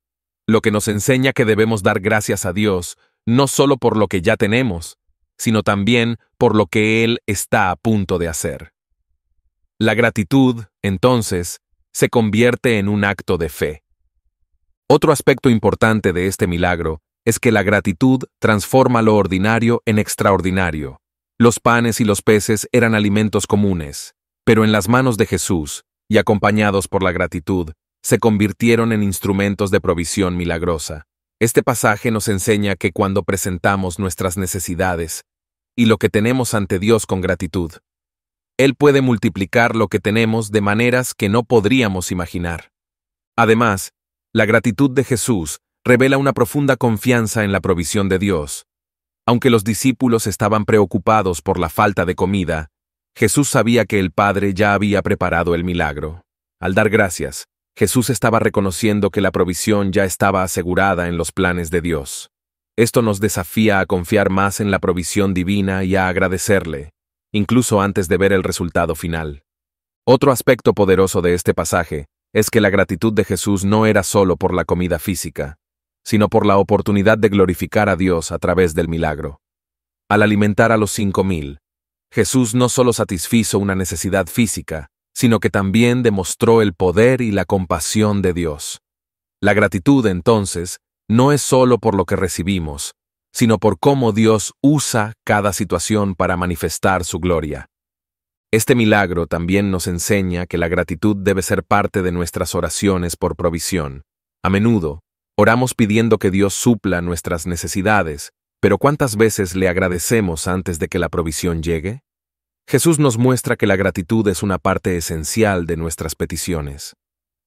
lo que nos enseña que debemos dar gracias a Dios no solo por lo que ya tenemos, sino también por lo que Él está a punto de hacer. La gratitud, entonces, se convierte en un acto de fe. Otro aspecto importante de este milagro es que la gratitud transforma lo ordinario en extraordinario. Los panes y los peces eran alimentos comunes, pero en las manos de Jesús, y acompañados por la gratitud, se convirtieron en instrumentos de provisión milagrosa. Este pasaje nos enseña que cuando presentamos nuestras necesidades y lo que tenemos ante Dios con gratitud, Él puede multiplicar lo que tenemos de maneras que no podríamos imaginar. Además, la gratitud de Jesús revela una profunda confianza en la provisión de Dios. Aunque los discípulos estaban preocupados por la falta de comida, Jesús sabía que el Padre ya había preparado el milagro. Al dar gracias, Jesús estaba reconociendo que la provisión ya estaba asegurada en los planes de Dios. Esto nos desafía a confiar más en la provisión divina y a agradecerle, incluso antes de ver el resultado final. Otro aspecto poderoso de este pasaje es que la gratitud de Jesús no era solo por la comida física, sino por la oportunidad de glorificar a Dios a través del milagro. Al alimentar a los cinco mil, Jesús no solo satisfizo una necesidad física, sino que también demostró el poder y la compasión de Dios. La gratitud, entonces, no es solo por lo que recibimos, sino por cómo Dios usa cada situación para manifestar su gloria. Este milagro también nos enseña que la gratitud debe ser parte de nuestras oraciones por provisión. A menudo, oramos pidiendo que Dios supla nuestras necesidades, pero ¿cuántas veces le agradecemos antes de que la provisión llegue? Jesús nos muestra que la gratitud es una parte esencial de nuestras peticiones.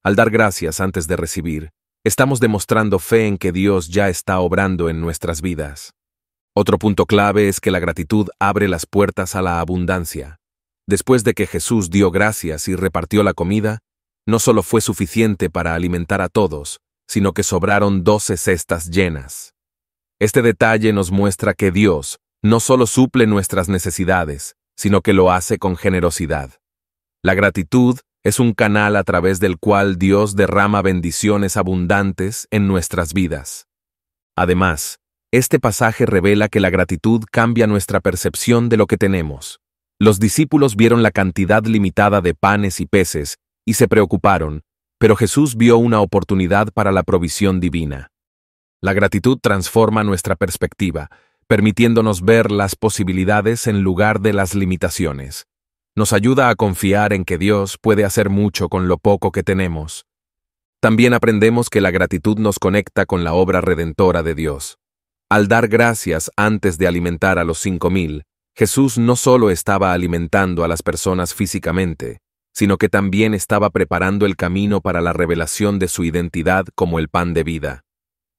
Al dar gracias antes de recibir, estamos demostrando fe en que Dios ya está obrando en nuestras vidas. Otro punto clave es que la gratitud abre las puertas a la abundancia. Después de que Jesús dio gracias y repartió la comida, no solo fue suficiente para alimentar a todos, sino que sobraron doce cestas llenas. Este detalle nos muestra que Dios no solo suple nuestras necesidades, sino que lo hace con generosidad. La gratitud es un canal a través del cual Dios derrama bendiciones abundantes en nuestras vidas. Además, este pasaje revela que la gratitud cambia nuestra percepción de lo que tenemos. Los discípulos vieron la cantidad limitada de panes y peces y se preocuparon, pero Jesús vio una oportunidad para la provisión divina. La gratitud transforma nuestra perspectiva, permitiéndonos ver las posibilidades en lugar de las limitaciones. Nos ayuda a confiar en que Dios puede hacer mucho con lo poco que tenemos. También aprendemos que la gratitud nos conecta con la obra redentora de Dios. Al dar gracias antes de alimentar a los cinco mil, Jesús no solo estaba alimentando a las personas físicamente, sino que también estaba preparando el camino para la revelación de su identidad como el pan de vida.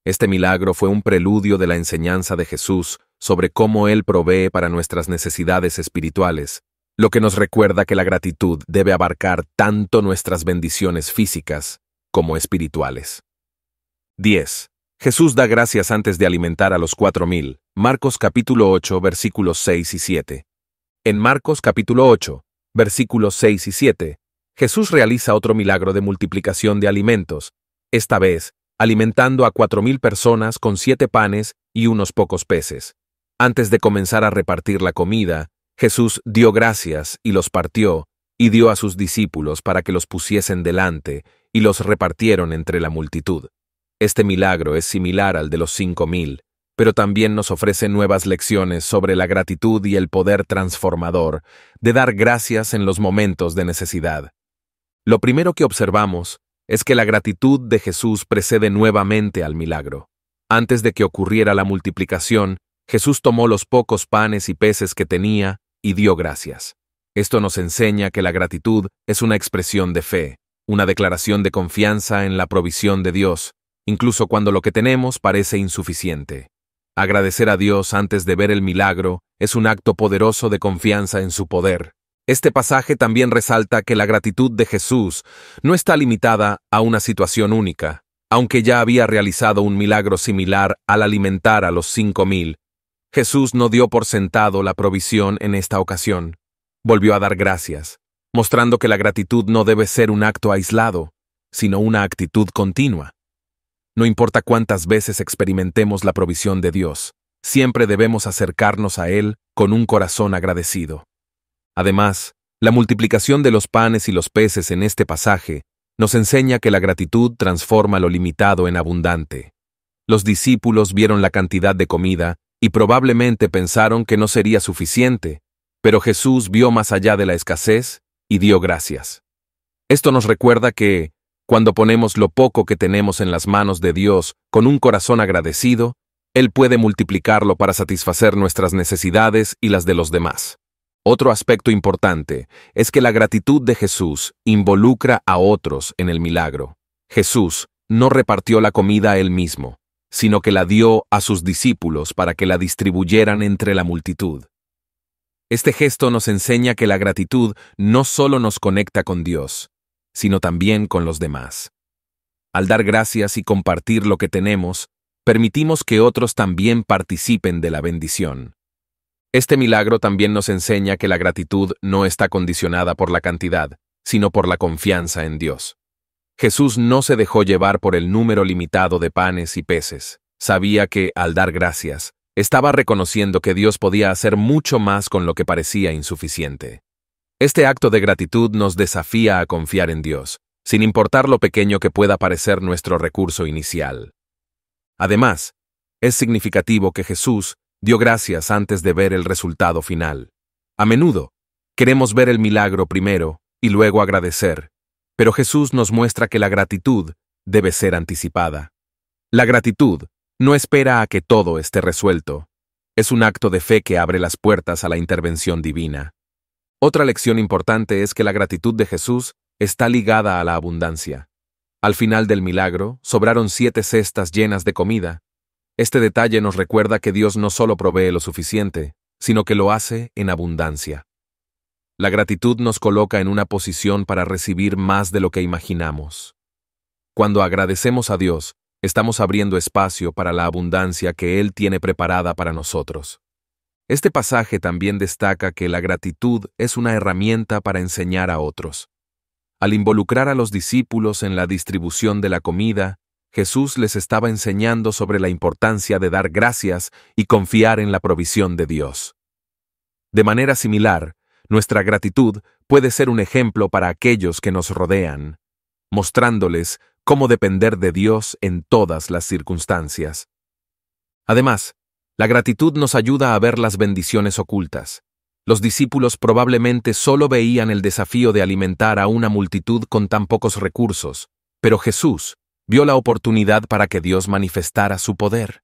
Este milagro fue un preludio de la enseñanza de Jesús sobre cómo Él provee para nuestras necesidades espirituales, lo que nos recuerda que la gratitud debe abarcar tanto nuestras bendiciones físicas como espirituales. 10. Jesús da gracias antes de alimentar a los cuatro mil. Marcos capítulo 8 versículos 6 y 7. En Marcos capítulo 8, versículos 6 y 7, Jesús realiza otro milagro de multiplicación de alimentos, esta vez alimentando a cuatro mil personas con siete panes y unos pocos peces. Antes de comenzar a repartir la comida, Jesús dio gracias y los partió, y dio a sus discípulos para que los pusiesen delante, y los repartieron entre la multitud. Este milagro es similar al de los cinco mil, pero también nos ofrece nuevas lecciones sobre la gratitud y el poder transformador de dar gracias en los momentos de necesidad. Lo primero que observamos es que la gratitud de Jesús precede nuevamente al milagro. Antes de que ocurriera la multiplicación, Jesús tomó los pocos panes y peces que tenía y dio gracias. Esto nos enseña que la gratitud es una expresión de fe, una declaración de confianza en la provisión de Dios, incluso cuando lo que tenemos parece insuficiente. Agradecer a Dios antes de ver el milagro es un acto poderoso de confianza en su poder, este pasaje también resalta que la gratitud de Jesús no está limitada a una situación única, aunque ya había realizado un milagro similar al alimentar a los cinco mil. Jesús no dio por sentado la provisión en esta ocasión. Volvió a dar gracias, mostrando que la gratitud no debe ser un acto aislado, sino una actitud continua. No importa cuántas veces experimentemos la provisión de Dios, siempre debemos acercarnos a Él con un corazón agradecido. Además, la multiplicación de los panes y los peces en este pasaje nos enseña que la gratitud transforma lo limitado en abundante. Los discípulos vieron la cantidad de comida y probablemente pensaron que no sería suficiente, pero Jesús vio más allá de la escasez y dio gracias. Esto nos recuerda que, cuando ponemos lo poco que tenemos en las manos de Dios con un corazón agradecido, Él puede multiplicarlo para satisfacer nuestras necesidades y las de los demás. Otro aspecto importante es que la gratitud de Jesús involucra a otros en el milagro. Jesús no repartió la comida a él mismo, sino que la dio a sus discípulos para que la distribuyeran entre la multitud. Este gesto nos enseña que la gratitud no solo nos conecta con Dios, sino también con los demás. Al dar gracias y compartir lo que tenemos, permitimos que otros también participen de la bendición. Este milagro también nos enseña que la gratitud no está condicionada por la cantidad, sino por la confianza en Dios. Jesús no se dejó llevar por el número limitado de panes y peces. Sabía que, al dar gracias, estaba reconociendo que Dios podía hacer mucho más con lo que parecía insuficiente. Este acto de gratitud nos desafía a confiar en Dios, sin importar lo pequeño que pueda parecer nuestro recurso inicial. Además, es significativo que Jesús dio gracias antes de ver el resultado final. A menudo, queremos ver el milagro primero y luego agradecer, pero Jesús nos muestra que la gratitud debe ser anticipada. La gratitud no espera a que todo esté resuelto. Es un acto de fe que abre las puertas a la intervención divina. Otra lección importante es que la gratitud de Jesús está ligada a la abundancia. Al final del milagro, sobraron siete cestas llenas de comida, este detalle nos recuerda que Dios no solo provee lo suficiente, sino que lo hace en abundancia. La gratitud nos coloca en una posición para recibir más de lo que imaginamos. Cuando agradecemos a Dios, estamos abriendo espacio para la abundancia que Él tiene preparada para nosotros. Este pasaje también destaca que la gratitud es una herramienta para enseñar a otros. Al involucrar a los discípulos en la distribución de la comida, Jesús les estaba enseñando sobre la importancia de dar gracias y confiar en la provisión de Dios. De manera similar, nuestra gratitud puede ser un ejemplo para aquellos que nos rodean, mostrándoles cómo depender de Dios en todas las circunstancias. Además, la gratitud nos ayuda a ver las bendiciones ocultas. Los discípulos probablemente solo veían el desafío de alimentar a una multitud con tan pocos recursos, pero Jesús vio la oportunidad para que Dios manifestara su poder.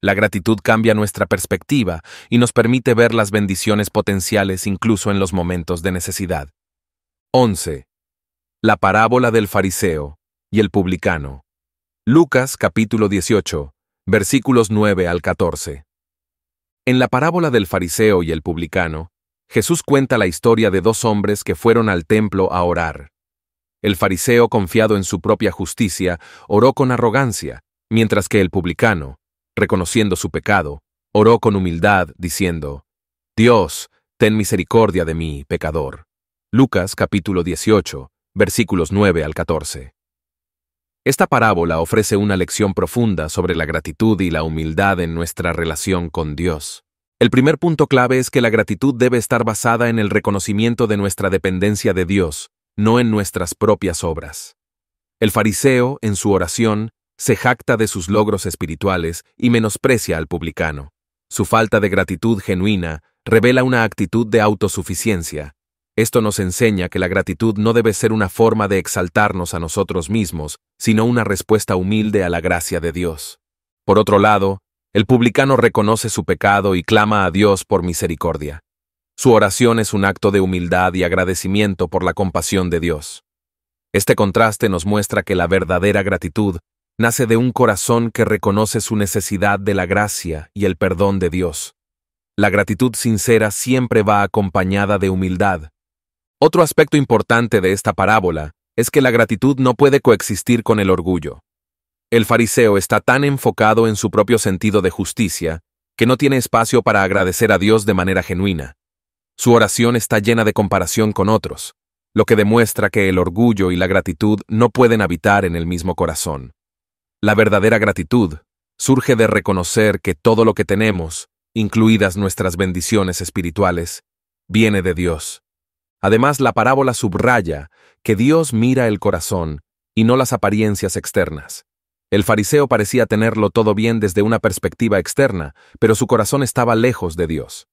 La gratitud cambia nuestra perspectiva y nos permite ver las bendiciones potenciales incluso en los momentos de necesidad. 11. La parábola del fariseo y el publicano. Lucas capítulo 18, versículos 9 al 14. En la parábola del fariseo y el publicano, Jesús cuenta la historia de dos hombres que fueron al templo a orar. El fariseo, confiado en su propia justicia, oró con arrogancia, mientras que el publicano, reconociendo su pecado, oró con humildad, diciendo, Dios, ten misericordia de mí, pecador. Lucas capítulo 18, versículos 9 al 14. Esta parábola ofrece una lección profunda sobre la gratitud y la humildad en nuestra relación con Dios. El primer punto clave es que la gratitud debe estar basada en el reconocimiento de nuestra dependencia de Dios, no en nuestras propias obras. El fariseo, en su oración, se jacta de sus logros espirituales y menosprecia al publicano. Su falta de gratitud genuina revela una actitud de autosuficiencia. Esto nos enseña que la gratitud no debe ser una forma de exaltarnos a nosotros mismos, sino una respuesta humilde a la gracia de Dios. Por otro lado, el publicano reconoce su pecado y clama a Dios por misericordia. Su oración es un acto de humildad y agradecimiento por la compasión de Dios. Este contraste nos muestra que la verdadera gratitud nace de un corazón que reconoce su necesidad de la gracia y el perdón de Dios. La gratitud sincera siempre va acompañada de humildad. Otro aspecto importante de esta parábola es que la gratitud no puede coexistir con el orgullo. El fariseo está tan enfocado en su propio sentido de justicia que no tiene espacio para agradecer a Dios de manera genuina. Su oración está llena de comparación con otros, lo que demuestra que el orgullo y la gratitud no pueden habitar en el mismo corazón. La verdadera gratitud surge de reconocer que todo lo que tenemos, incluidas nuestras bendiciones espirituales, viene de Dios. Además, la parábola subraya que Dios mira el corazón y no las apariencias externas. El fariseo parecía tenerlo todo bien desde una perspectiva externa, pero su corazón estaba lejos de Dios.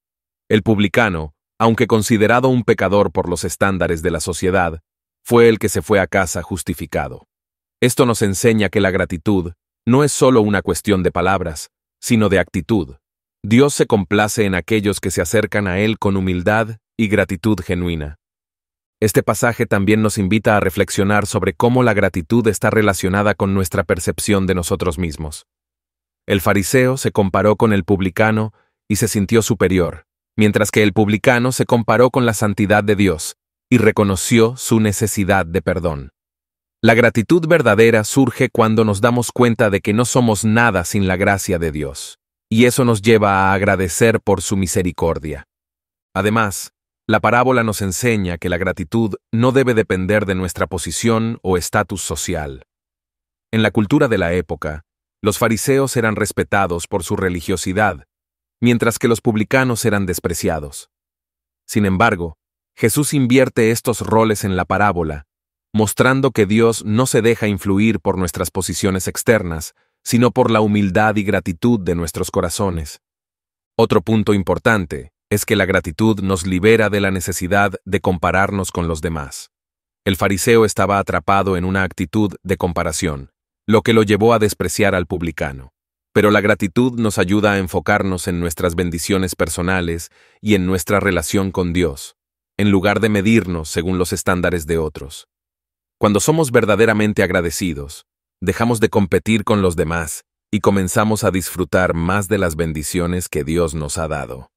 El publicano, aunque considerado un pecador por los estándares de la sociedad, fue el que se fue a casa justificado. Esto nos enseña que la gratitud no es solo una cuestión de palabras, sino de actitud. Dios se complace en aquellos que se acercan a Él con humildad y gratitud genuina. Este pasaje también nos invita a reflexionar sobre cómo la gratitud está relacionada con nuestra percepción de nosotros mismos. El fariseo se comparó con el publicano y se sintió superior, mientras que el publicano se comparó con la santidad de Dios y reconoció su necesidad de perdón. La gratitud verdadera surge cuando nos damos cuenta de que no somos nada sin la gracia de Dios, y eso nos lleva a agradecer por su misericordia. Además, la parábola nos enseña que la gratitud no debe depender de nuestra posición o estatus social. En la cultura de la época, los fariseos eran respetados por su religiosidad, mientras que los publicanos eran despreciados. Sin embargo, Jesús invierte estos roles en la parábola, mostrando que Dios no se deja influir por nuestras posiciones externas, sino por la humildad y gratitud de nuestros corazones. Otro punto importante es que la gratitud nos libera de la necesidad de compararnos con los demás. El fariseo estaba atrapado en una actitud de comparación, lo que lo llevó a despreciar al publicano. Pero la gratitud nos ayuda a enfocarnos en nuestras bendiciones personales y en nuestra relación con Dios, en lugar de medirnos según los estándares de otros. Cuando somos verdaderamente agradecidos, dejamos de competir con los demás y comenzamos a disfrutar más de las bendiciones que Dios nos ha dado.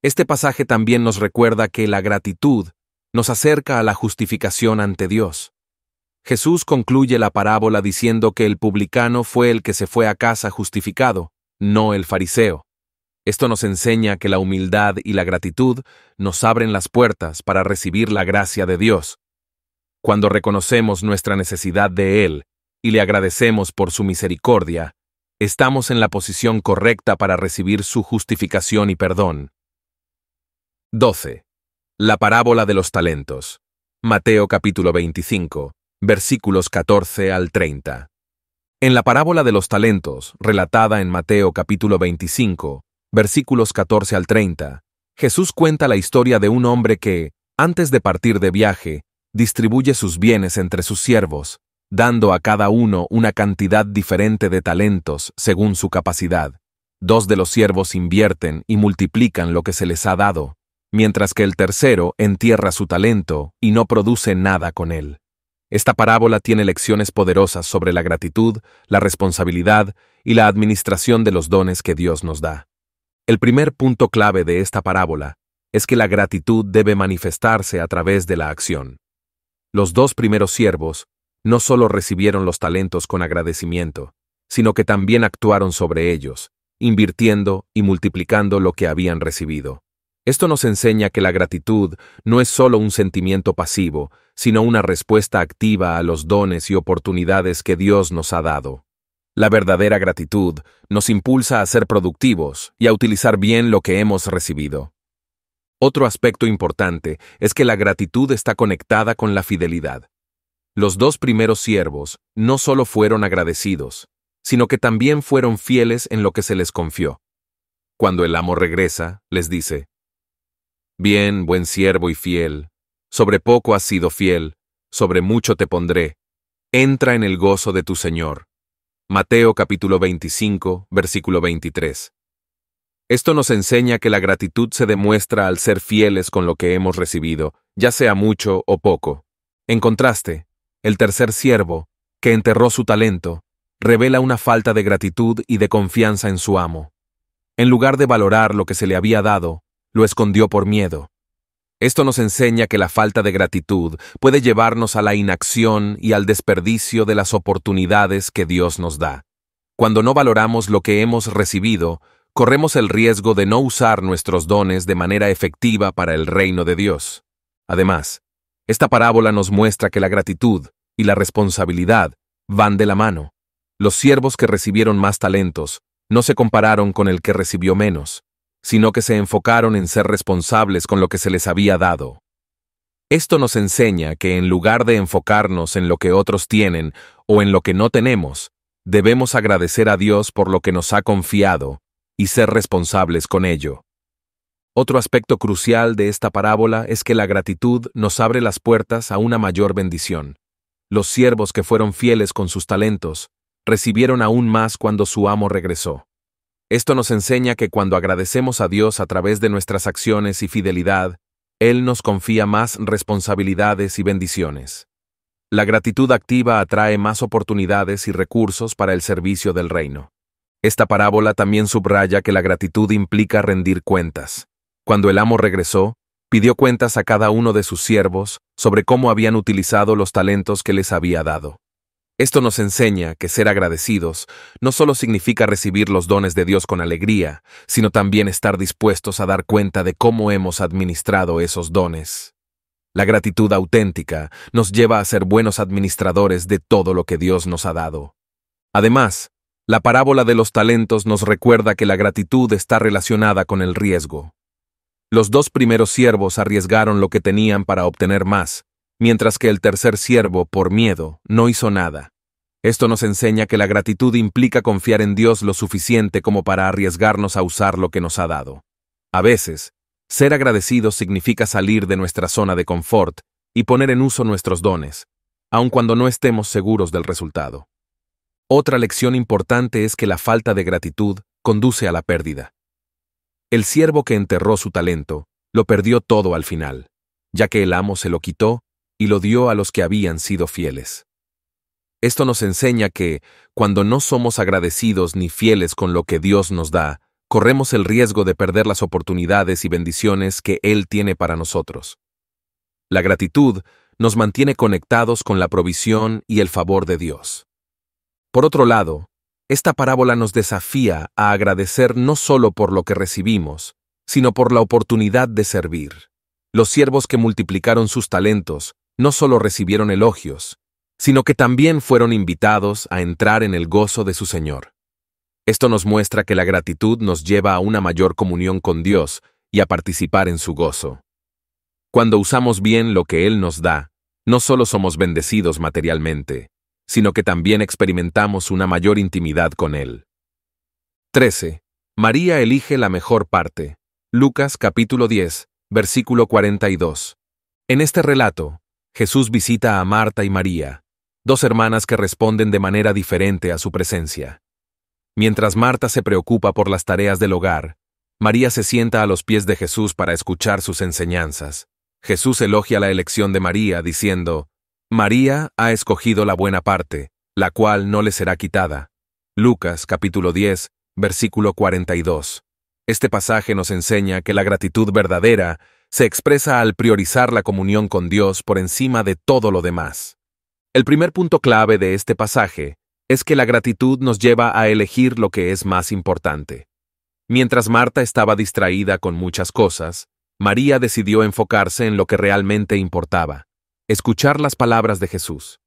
Este pasaje también nos recuerda que la gratitud nos acerca a la justificación ante Dios. Jesús concluye la parábola diciendo que el publicano fue el que se fue a casa justificado, no el fariseo. Esto nos enseña que la humildad y la gratitud nos abren las puertas para recibir la gracia de Dios. Cuando reconocemos nuestra necesidad de Él y le agradecemos por su misericordia, estamos en la posición correcta para recibir su justificación y perdón. 12. La parábola de los talentos. Mateo capítulo 25, versículos 14 al 30. En la parábola de los talentos, relatada en Mateo capítulo 25, versículos 14 al 30, Jesús cuenta la historia de un hombre que, antes de partir de viaje, distribuye sus bienes entre sus siervos, dando a cada uno una cantidad diferente de talentos según su capacidad. Dos de los siervos invierten y multiplican lo que se les ha dado, mientras que el tercero entierra su talento y no produce nada con él. Esta parábola tiene lecciones poderosas sobre la gratitud, la responsabilidad y la administración de los dones que Dios nos da. El primer punto clave de esta parábola es que la gratitud debe manifestarse a través de la acción. Los dos primeros siervos no solo recibieron los talentos con agradecimiento, sino que también actuaron sobre ellos, invirtiendo y multiplicando lo que habían recibido. Esto nos enseña que la gratitud no es solo un sentimiento pasivo, sino una respuesta activa a los dones y oportunidades que Dios nos ha dado. La verdadera gratitud nos impulsa a ser productivos y a utilizar bien lo que hemos recibido. Otro aspecto importante es que la gratitud está conectada con la fidelidad. Los dos primeros siervos no solo fueron agradecidos, sino que también fueron fieles en lo que se les confió. Cuando el amo regresa, les dice, Bien, buen siervo y fiel, sobre poco has sido fiel, sobre mucho te pondré. Entra en el gozo de tu Señor. Mateo capítulo 25, versículo 23. Esto nos enseña que la gratitud se demuestra al ser fieles con lo que hemos recibido, ya sea mucho o poco. En contraste, el tercer siervo, que enterró su talento, revela una falta de gratitud y de confianza en su amo. En lugar de valorar lo que se le había dado, lo escondió por miedo. Esto nos enseña que la falta de gratitud puede llevarnos a la inacción y al desperdicio de las oportunidades que Dios nos da. Cuando no valoramos lo que hemos recibido, corremos el riesgo de no usar nuestros dones de manera efectiva para el reino de Dios. Además, esta parábola nos muestra que la gratitud y la responsabilidad van de la mano. Los siervos que recibieron más talentos no se compararon con el que recibió menos sino que se enfocaron en ser responsables con lo que se les había dado. Esto nos enseña que en lugar de enfocarnos en lo que otros tienen o en lo que no tenemos, debemos agradecer a Dios por lo que nos ha confiado y ser responsables con ello. Otro aspecto crucial de esta parábola es que la gratitud nos abre las puertas a una mayor bendición. Los siervos que fueron fieles con sus talentos recibieron aún más cuando su amo regresó. Esto nos enseña que cuando agradecemos a Dios a través de nuestras acciones y fidelidad, Él nos confía más responsabilidades y bendiciones. La gratitud activa atrae más oportunidades y recursos para el servicio del reino. Esta parábola también subraya que la gratitud implica rendir cuentas. Cuando el amo regresó, pidió cuentas a cada uno de sus siervos sobre cómo habían utilizado los talentos que les había dado. Esto nos enseña que ser agradecidos no solo significa recibir los dones de Dios con alegría, sino también estar dispuestos a dar cuenta de cómo hemos administrado esos dones. La gratitud auténtica nos lleva a ser buenos administradores de todo lo que Dios nos ha dado. Además, la parábola de los talentos nos recuerda que la gratitud está relacionada con el riesgo. Los dos primeros siervos arriesgaron lo que tenían para obtener más, mientras que el tercer siervo, por miedo, no hizo nada. Esto nos enseña que la gratitud implica confiar en Dios lo suficiente como para arriesgarnos a usar lo que nos ha dado. A veces, ser agradecido significa salir de nuestra zona de confort y poner en uso nuestros dones, aun cuando no estemos seguros del resultado. Otra lección importante es que la falta de gratitud conduce a la pérdida. El siervo que enterró su talento, lo perdió todo al final, ya que el amo se lo quitó y lo dio a los que habían sido fieles. Esto nos enseña que, cuando no somos agradecidos ni fieles con lo que Dios nos da, corremos el riesgo de perder las oportunidades y bendiciones que Él tiene para nosotros. La gratitud nos mantiene conectados con la provisión y el favor de Dios. Por otro lado, esta parábola nos desafía a agradecer no solo por lo que recibimos, sino por la oportunidad de servir. Los siervos que multiplicaron sus talentos no solo recibieron elogios, sino que también fueron invitados a entrar en el gozo de su Señor. Esto nos muestra que la gratitud nos lleva a una mayor comunión con Dios y a participar en su gozo. Cuando usamos bien lo que Él nos da, no solo somos bendecidos materialmente, sino que también experimentamos una mayor intimidad con Él. 13. María elige la mejor parte. Lucas capítulo 10, versículo 42. En este relato, Jesús visita a Marta y María, dos hermanas que responden de manera diferente a su presencia. Mientras Marta se preocupa por las tareas del hogar, María se sienta a los pies de Jesús para escuchar sus enseñanzas. Jesús elogia la elección de María diciendo, María ha escogido la buena parte, la cual no le será quitada. Lucas capítulo 10, versículo 42. Este pasaje nos enseña que la gratitud verdadera se expresa al priorizar la comunión con Dios por encima de todo lo demás. El primer punto clave de este pasaje es que la gratitud nos lleva a elegir lo que es más importante. Mientras Marta estaba distraída con muchas cosas, María decidió enfocarse en lo que realmente importaba, escuchar las palabras de Jesús.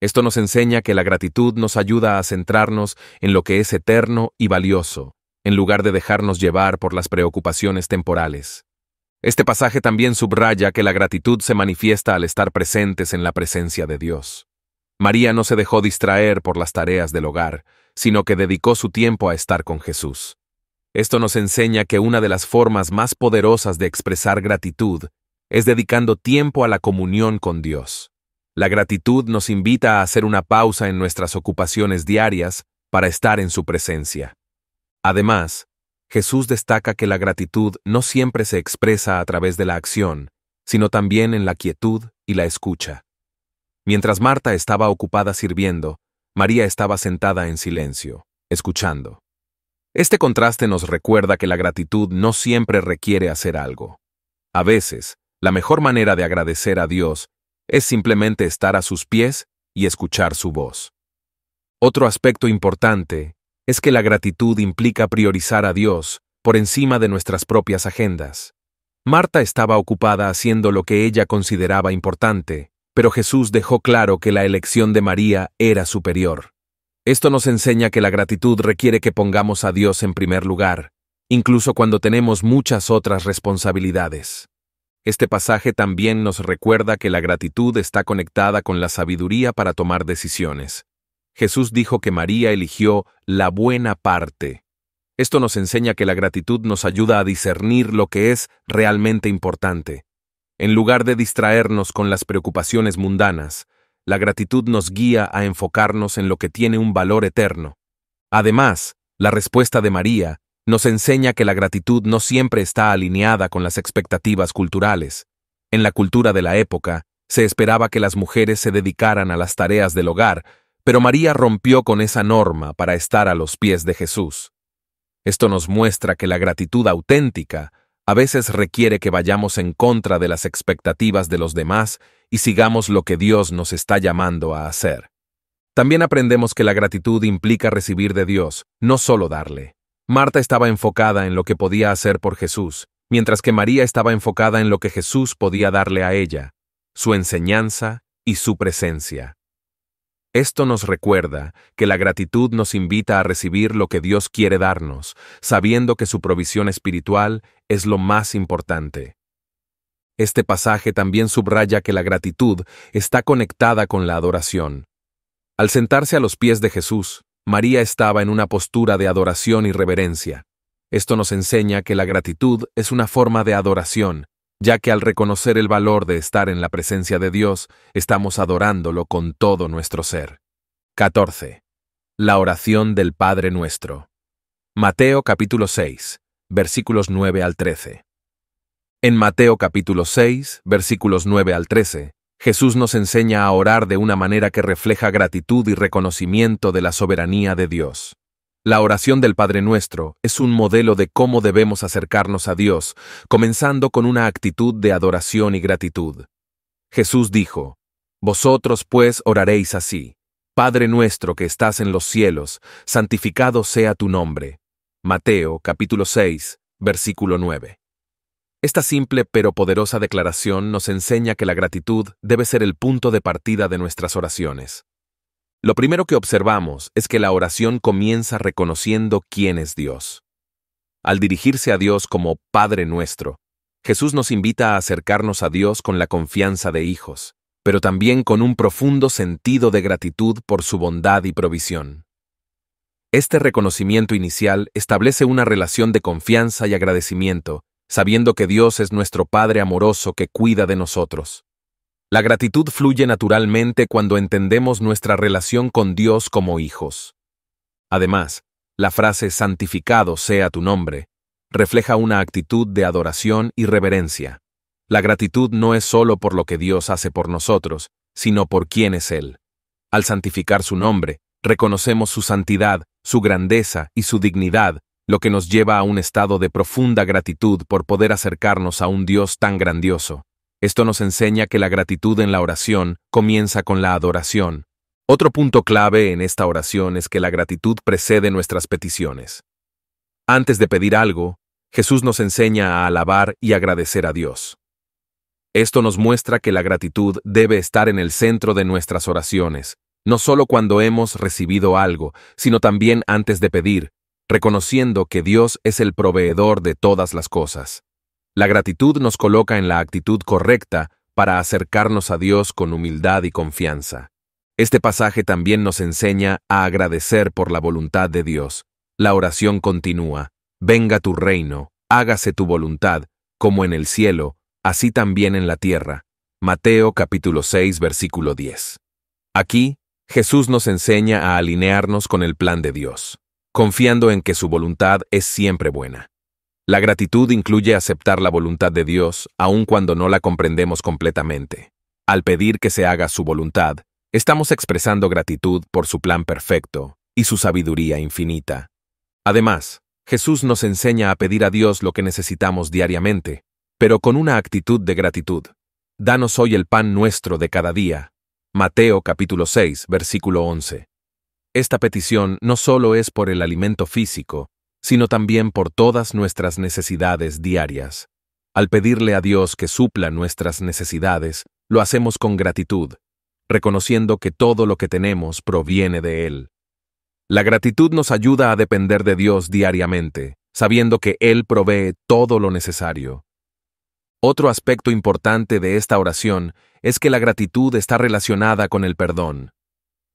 Esto nos enseña que la gratitud nos ayuda a centrarnos en lo que es eterno y valioso, en lugar de dejarnos llevar por las preocupaciones temporales. Este pasaje también subraya que la gratitud se manifiesta al estar presentes en la presencia de Dios. María no se dejó distraer por las tareas del hogar, sino que dedicó su tiempo a estar con Jesús. Esto nos enseña que una de las formas más poderosas de expresar gratitud es dedicando tiempo a la comunión con Dios. La gratitud nos invita a hacer una pausa en nuestras ocupaciones diarias para estar en su presencia. Además, Jesús destaca que la gratitud no siempre se expresa a través de la acción, sino también en la quietud y la escucha. Mientras Marta estaba ocupada sirviendo, María estaba sentada en silencio, escuchando. Este contraste nos recuerda que la gratitud no siempre requiere hacer algo. A veces, la mejor manera de agradecer a Dios es simplemente estar a sus pies y escuchar su voz. Otro aspecto importante es que la gratitud implica priorizar a Dios por encima de nuestras propias agendas. Marta estaba ocupada haciendo lo que ella consideraba importante, pero Jesús dejó claro que la elección de María era superior. Esto nos enseña que la gratitud requiere que pongamos a Dios en primer lugar, incluso cuando tenemos muchas otras responsabilidades. Este pasaje también nos recuerda que la gratitud está conectada con la sabiduría para tomar decisiones. Jesús dijo que María eligió la buena parte. Esto nos enseña que la gratitud nos ayuda a discernir lo que es realmente importante. En lugar de distraernos con las preocupaciones mundanas, la gratitud nos guía a enfocarnos en lo que tiene un valor eterno. Además, la respuesta de María nos enseña que la gratitud no siempre está alineada con las expectativas culturales. En la cultura de la época, se esperaba que las mujeres se dedicaran a las tareas del hogar, pero María rompió con esa norma para estar a los pies de Jesús. Esto nos muestra que la gratitud auténtica a veces requiere que vayamos en contra de las expectativas de los demás y sigamos lo que Dios nos está llamando a hacer. También aprendemos que la gratitud implica recibir de Dios, no solo darle. Marta estaba enfocada en lo que podía hacer por Jesús, mientras que María estaba enfocada en lo que Jesús podía darle a ella, su enseñanza y su presencia. Esto nos recuerda que la gratitud nos invita a recibir lo que Dios quiere darnos, sabiendo que su provisión espiritual es lo más importante. Este pasaje también subraya que la gratitud está conectada con la adoración. Al sentarse a los pies de Jesús, María estaba en una postura de adoración y reverencia. Esto nos enseña que la gratitud es una forma de adoración, ya que al reconocer el valor de estar en la presencia de Dios, estamos adorándolo con todo nuestro ser. 14. La oración del Padre nuestro. Mateo capítulo 6, versículos 9 al 13. En Mateo capítulo 6, versículos 9 al 13, Jesús nos enseña a orar de una manera que refleja gratitud y reconocimiento de la soberanía de Dios. La oración del Padre Nuestro es un modelo de cómo debemos acercarnos a Dios, comenzando con una actitud de adoración y gratitud. Jesús dijo, Vosotros pues oraréis así, Padre Nuestro que estás en los cielos, santificado sea tu nombre. Mateo capítulo 6, versículo 9. Esta simple pero poderosa declaración nos enseña que la gratitud debe ser el punto de partida de nuestras oraciones. Lo primero que observamos es que la oración comienza reconociendo quién es Dios. Al dirigirse a Dios como Padre nuestro, Jesús nos invita a acercarnos a Dios con la confianza de hijos, pero también con un profundo sentido de gratitud por su bondad y provisión. Este reconocimiento inicial establece una relación de confianza y agradecimiento, sabiendo que Dios es nuestro Padre amoroso que cuida de nosotros. La gratitud fluye naturalmente cuando entendemos nuestra relación con Dios como hijos. Además, la frase santificado sea tu nombre refleja una actitud de adoración y reverencia. La gratitud no es solo por lo que Dios hace por nosotros, sino por quién es Él. Al santificar su nombre, reconocemos su santidad, su grandeza y su dignidad, lo que nos lleva a un estado de profunda gratitud por poder acercarnos a un Dios tan grandioso. Esto nos enseña que la gratitud en la oración comienza con la adoración. Otro punto clave en esta oración es que la gratitud precede nuestras peticiones. Antes de pedir algo, Jesús nos enseña a alabar y agradecer a Dios. Esto nos muestra que la gratitud debe estar en el centro de nuestras oraciones, no solo cuando hemos recibido algo, sino también antes de pedir, reconociendo que Dios es el proveedor de todas las cosas. La gratitud nos coloca en la actitud correcta para acercarnos a Dios con humildad y confianza. Este pasaje también nos enseña a agradecer por la voluntad de Dios. La oración continúa, venga tu reino, hágase tu voluntad, como en el cielo, así también en la tierra. Mateo capítulo 6 versículo 10. Aquí, Jesús nos enseña a alinearnos con el plan de Dios, confiando en que su voluntad es siempre buena. La gratitud incluye aceptar la voluntad de Dios aun cuando no la comprendemos completamente. Al pedir que se haga su voluntad, estamos expresando gratitud por su plan perfecto y su sabiduría infinita. Además, Jesús nos enseña a pedir a Dios lo que necesitamos diariamente, pero con una actitud de gratitud. Danos hoy el pan nuestro de cada día. Mateo capítulo 6, versículo 11. Esta petición no solo es por el alimento físico, sino también por todas nuestras necesidades diarias. Al pedirle a Dios que supla nuestras necesidades, lo hacemos con gratitud, reconociendo que todo lo que tenemos proviene de Él. La gratitud nos ayuda a depender de Dios diariamente, sabiendo que Él provee todo lo necesario. Otro aspecto importante de esta oración es que la gratitud está relacionada con el perdón.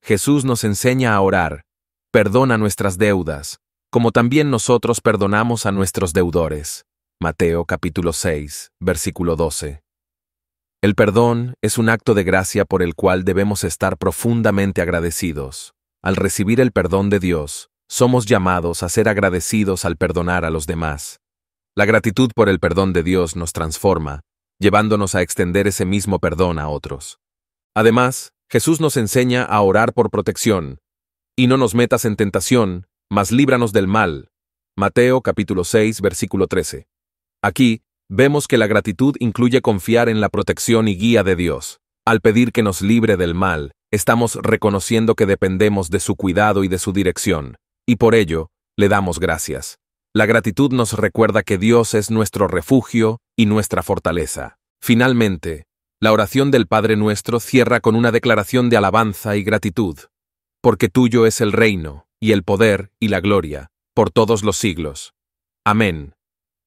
Jesús nos enseña a orar, perdona nuestras deudas, como también nosotros perdonamos a nuestros deudores. Mateo capítulo 6, versículo 12. El perdón es un acto de gracia por el cual debemos estar profundamente agradecidos. Al recibir el perdón de Dios, somos llamados a ser agradecidos al perdonar a los demás. La gratitud por el perdón de Dios nos transforma, llevándonos a extender ese mismo perdón a otros. Además, Jesús nos enseña a orar por protección. Y no nos metas en tentación, mas líbranos del mal. Mateo capítulo 6 versículo 13. Aquí, vemos que la gratitud incluye confiar en la protección y guía de Dios. Al pedir que nos libre del mal, estamos reconociendo que dependemos de su cuidado y de su dirección, y por ello, le damos gracias. La gratitud nos recuerda que Dios es nuestro refugio y nuestra fortaleza. Finalmente, la oración del Padre nuestro cierra con una declaración de alabanza y gratitud, porque tuyo es el reino, y el poder, y la gloria, por todos los siglos. Amén.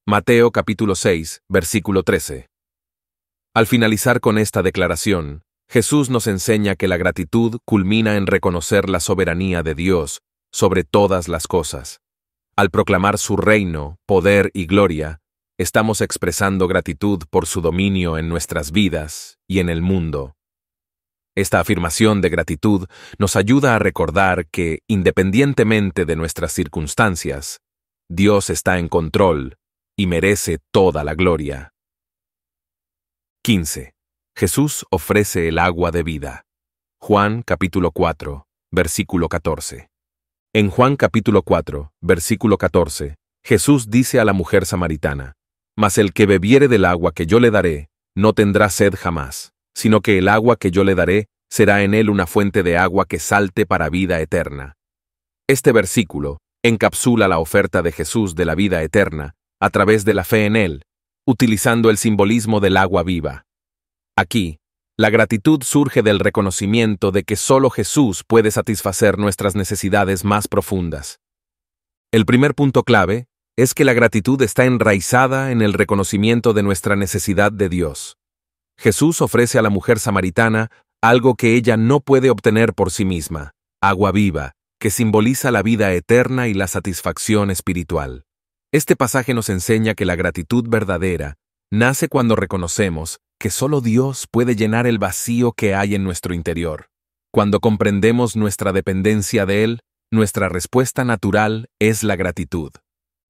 Mateo capítulo 6, versículo 13. Al finalizar con esta declaración, Jesús nos enseña que la gratitud culmina en reconocer la soberanía de Dios sobre todas las cosas. Al proclamar su reino, poder y gloria, estamos expresando gratitud por su dominio en nuestras vidas y en el mundo. Esta afirmación de gratitud nos ayuda a recordar que, independientemente de nuestras circunstancias, Dios está en control y merece toda la gloria. 15. Jesús ofrece el agua de vida. Juan capítulo 4, versículo 14. En Juan capítulo 4, versículo 14, Jesús dice a la mujer samaritana, Mas el que bebiere del agua que yo le daré, no tendrá sed jamás sino que el agua que yo le daré será en él una fuente de agua que salte para vida eterna. Este versículo encapsula la oferta de Jesús de la vida eterna a través de la fe en él, utilizando el simbolismo del agua viva. Aquí, la gratitud surge del reconocimiento de que solo Jesús puede satisfacer nuestras necesidades más profundas. El primer punto clave es que la gratitud está enraizada en el reconocimiento de nuestra necesidad de Dios. Jesús ofrece a la mujer samaritana algo que ella no puede obtener por sí misma, agua viva, que simboliza la vida eterna y la satisfacción espiritual. Este pasaje nos enseña que la gratitud verdadera nace cuando reconocemos que solo Dios puede llenar el vacío que hay en nuestro interior. Cuando comprendemos nuestra dependencia de Él, nuestra respuesta natural es la gratitud.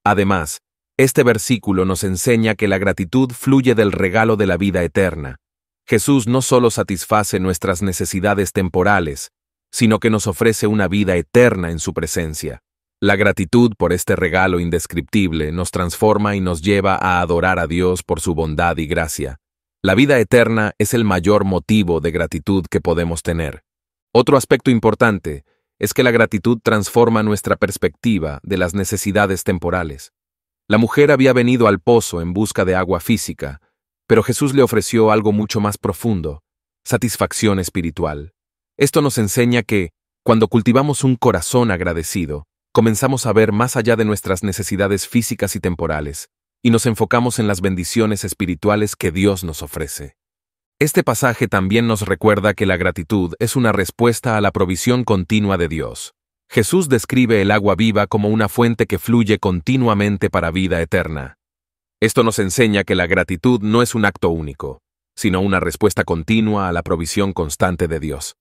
Además, este versículo nos enseña que la gratitud fluye del regalo de la vida eterna, Jesús no solo satisface nuestras necesidades temporales, sino que nos ofrece una vida eterna en su presencia. La gratitud por este regalo indescriptible nos transforma y nos lleva a adorar a Dios por su bondad y gracia. La vida eterna es el mayor motivo de gratitud que podemos tener. Otro aspecto importante es que la gratitud transforma nuestra perspectiva de las necesidades temporales. La mujer había venido al pozo en busca de agua física, pero Jesús le ofreció algo mucho más profundo, satisfacción espiritual. Esto nos enseña que, cuando cultivamos un corazón agradecido, comenzamos a ver más allá de nuestras necesidades físicas y temporales, y nos enfocamos en las bendiciones espirituales que Dios nos ofrece. Este pasaje también nos recuerda que la gratitud es una respuesta a la provisión continua de Dios. Jesús describe el agua viva como una fuente que fluye continuamente para vida eterna. Esto nos enseña que la gratitud no es un acto único, sino una respuesta continua a la provisión constante de Dios.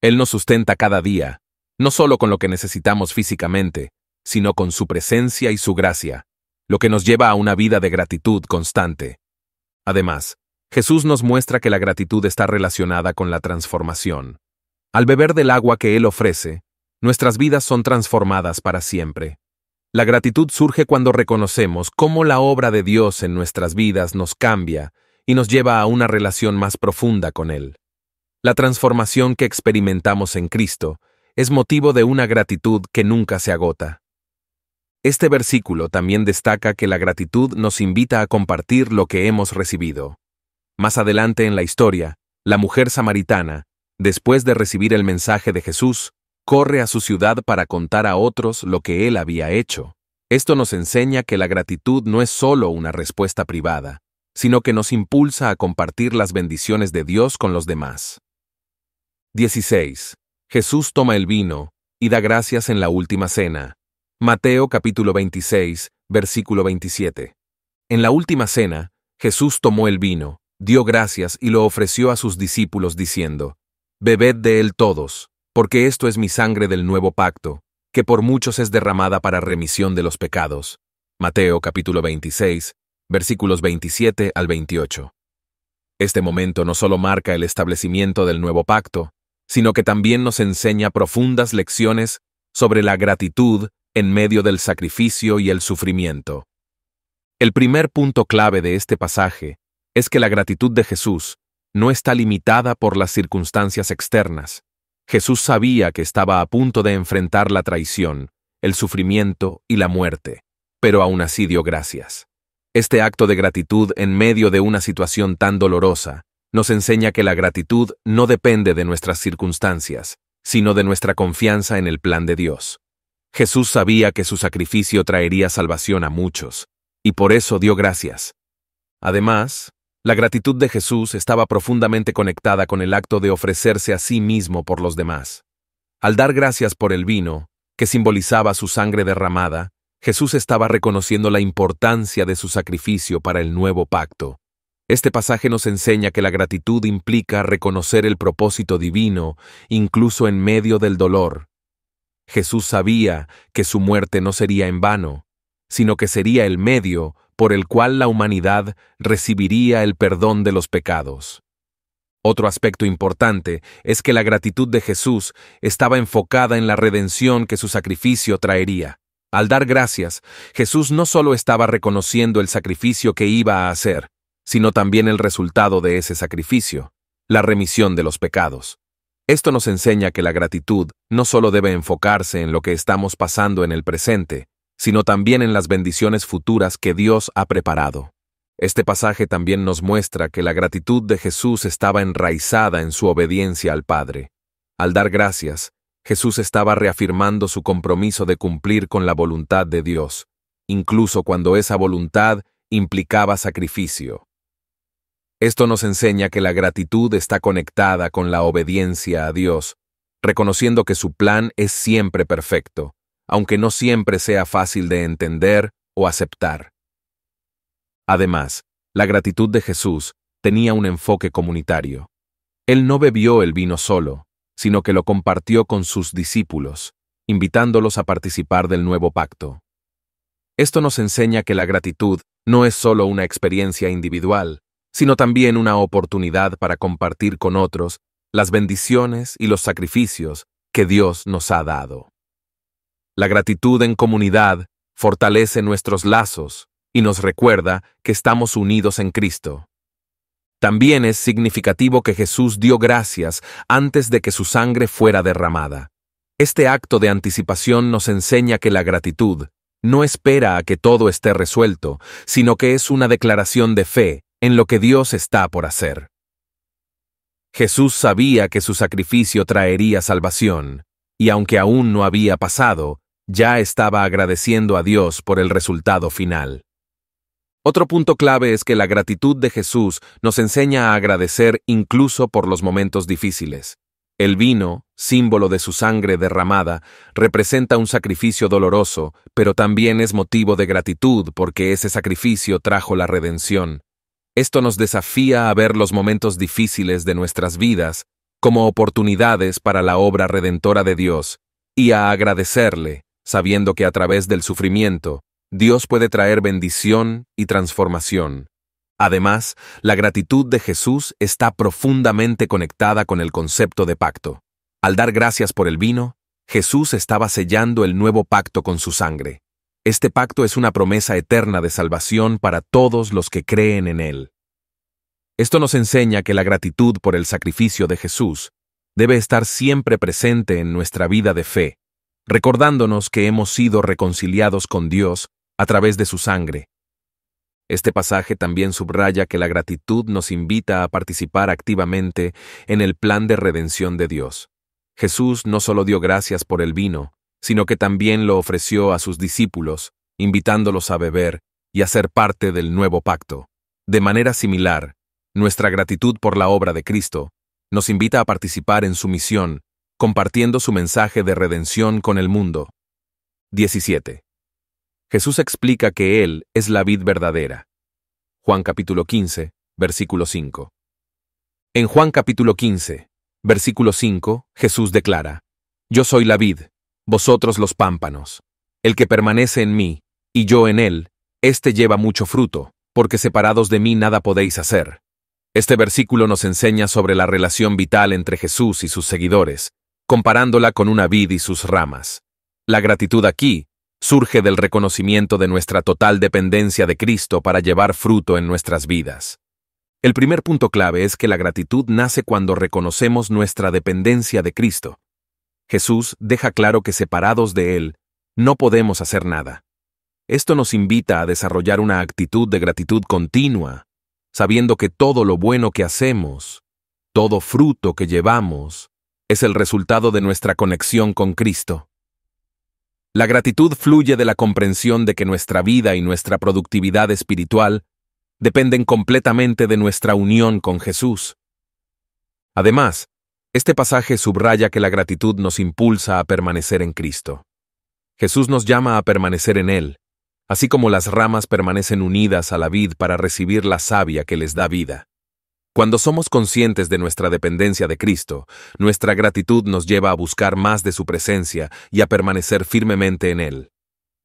Él nos sustenta cada día, no solo con lo que necesitamos físicamente, sino con su presencia y su gracia, lo que nos lleva a una vida de gratitud constante. Además, Jesús nos muestra que la gratitud está relacionada con la transformación. Al beber del agua que Él ofrece, nuestras vidas son transformadas para siempre. La gratitud surge cuando reconocemos cómo la obra de Dios en nuestras vidas nos cambia y nos lleva a una relación más profunda con Él. La transformación que experimentamos en Cristo es motivo de una gratitud que nunca se agota. Este versículo también destaca que la gratitud nos invita a compartir lo que hemos recibido. Más adelante en la historia, la mujer samaritana, después de recibir el mensaje de Jesús, corre a su ciudad para contar a otros lo que él había hecho. Esto nos enseña que la gratitud no es solo una respuesta privada, sino que nos impulsa a compartir las bendiciones de Dios con los demás. 16. Jesús toma el vino y da gracias en la última cena. Mateo capítulo 26, versículo 27. En la última cena, Jesús tomó el vino, dio gracias y lo ofreció a sus discípulos diciendo, Bebed de él todos, porque esto es mi sangre del nuevo pacto, que por muchos es derramada para remisión de los pecados. Mateo capítulo 26, versículos 27 al 28. Este momento no solo marca el establecimiento del nuevo pacto, sino que también nos enseña profundas lecciones sobre la gratitud en medio del sacrificio y el sufrimiento. El primer punto clave de este pasaje es que la gratitud de Jesús no está limitada por las circunstancias externas, Jesús sabía que estaba a punto de enfrentar la traición, el sufrimiento y la muerte, pero aún así dio gracias. Este acto de gratitud en medio de una situación tan dolorosa nos enseña que la gratitud no depende de nuestras circunstancias, sino de nuestra confianza en el plan de Dios. Jesús sabía que su sacrificio traería salvación a muchos, y por eso dio gracias. Además, la gratitud de Jesús estaba profundamente conectada con el acto de ofrecerse a sí mismo por los demás. Al dar gracias por el vino, que simbolizaba su sangre derramada, Jesús estaba reconociendo la importancia de su sacrificio para el nuevo pacto. Este pasaje nos enseña que la gratitud implica reconocer el propósito divino, incluso en medio del dolor. Jesús sabía que su muerte no sería en vano, sino que sería el medio por el cual la humanidad recibiría el perdón de los pecados. Otro aspecto importante es que la gratitud de Jesús estaba enfocada en la redención que su sacrificio traería. Al dar gracias, Jesús no solo estaba reconociendo el sacrificio que iba a hacer, sino también el resultado de ese sacrificio, la remisión de los pecados. Esto nos enseña que la gratitud no solo debe enfocarse en lo que estamos pasando en el presente, sino también en las bendiciones futuras que Dios ha preparado. Este pasaje también nos muestra que la gratitud de Jesús estaba enraizada en su obediencia al Padre. Al dar gracias, Jesús estaba reafirmando su compromiso de cumplir con la voluntad de Dios, incluso cuando esa voluntad implicaba sacrificio. Esto nos enseña que la gratitud está conectada con la obediencia a Dios, reconociendo que su plan es siempre perfecto aunque no siempre sea fácil de entender o aceptar. Además, la gratitud de Jesús tenía un enfoque comunitario. Él no bebió el vino solo, sino que lo compartió con sus discípulos, invitándolos a participar del nuevo pacto. Esto nos enseña que la gratitud no es solo una experiencia individual, sino también una oportunidad para compartir con otros las bendiciones y los sacrificios que Dios nos ha dado. La gratitud en comunidad fortalece nuestros lazos y nos recuerda que estamos unidos en Cristo. También es significativo que Jesús dio gracias antes de que su sangre fuera derramada. Este acto de anticipación nos enseña que la gratitud no espera a que todo esté resuelto, sino que es una declaración de fe en lo que Dios está por hacer. Jesús sabía que su sacrificio traería salvación, y aunque aún no había pasado, ya estaba agradeciendo a Dios por el resultado final. Otro punto clave es que la gratitud de Jesús nos enseña a agradecer incluso por los momentos difíciles. El vino, símbolo de su sangre derramada, representa un sacrificio doloroso, pero también es motivo de gratitud porque ese sacrificio trajo la redención. Esto nos desafía a ver los momentos difíciles de nuestras vidas como oportunidades para la obra redentora de Dios y a agradecerle sabiendo que a través del sufrimiento, Dios puede traer bendición y transformación. Además, la gratitud de Jesús está profundamente conectada con el concepto de pacto. Al dar gracias por el vino, Jesús estaba sellando el nuevo pacto con su sangre. Este pacto es una promesa eterna de salvación para todos los que creen en Él. Esto nos enseña que la gratitud por el sacrificio de Jesús debe estar siempre presente en nuestra vida de fe, recordándonos que hemos sido reconciliados con Dios a través de su sangre. Este pasaje también subraya que la gratitud nos invita a participar activamente en el plan de redención de Dios. Jesús no solo dio gracias por el vino, sino que también lo ofreció a sus discípulos, invitándolos a beber y a ser parte del nuevo pacto. De manera similar, nuestra gratitud por la obra de Cristo nos invita a participar en su misión compartiendo su mensaje de redención con el mundo. 17. Jesús explica que Él es la vid verdadera. Juan capítulo 15, versículo 5. En Juan capítulo 15, versículo 5, Jesús declara, Yo soy la vid, vosotros los pámpanos. El que permanece en mí, y yo en él, este lleva mucho fruto, porque separados de mí nada podéis hacer. Este versículo nos enseña sobre la relación vital entre Jesús y sus seguidores, comparándola con una vid y sus ramas. La gratitud aquí surge del reconocimiento de nuestra total dependencia de Cristo para llevar fruto en nuestras vidas. El primer punto clave es que la gratitud nace cuando reconocemos nuestra dependencia de Cristo. Jesús deja claro que separados de Él, no podemos hacer nada. Esto nos invita a desarrollar una actitud de gratitud continua, sabiendo que todo lo bueno que hacemos, todo fruto que llevamos, es el resultado de nuestra conexión con Cristo. La gratitud fluye de la comprensión de que nuestra vida y nuestra productividad espiritual dependen completamente de nuestra unión con Jesús. Además, este pasaje subraya que la gratitud nos impulsa a permanecer en Cristo. Jesús nos llama a permanecer en Él, así como las ramas permanecen unidas a la vid para recibir la savia que les da vida. Cuando somos conscientes de nuestra dependencia de Cristo, nuestra gratitud nos lleva a buscar más de su presencia y a permanecer firmemente en Él.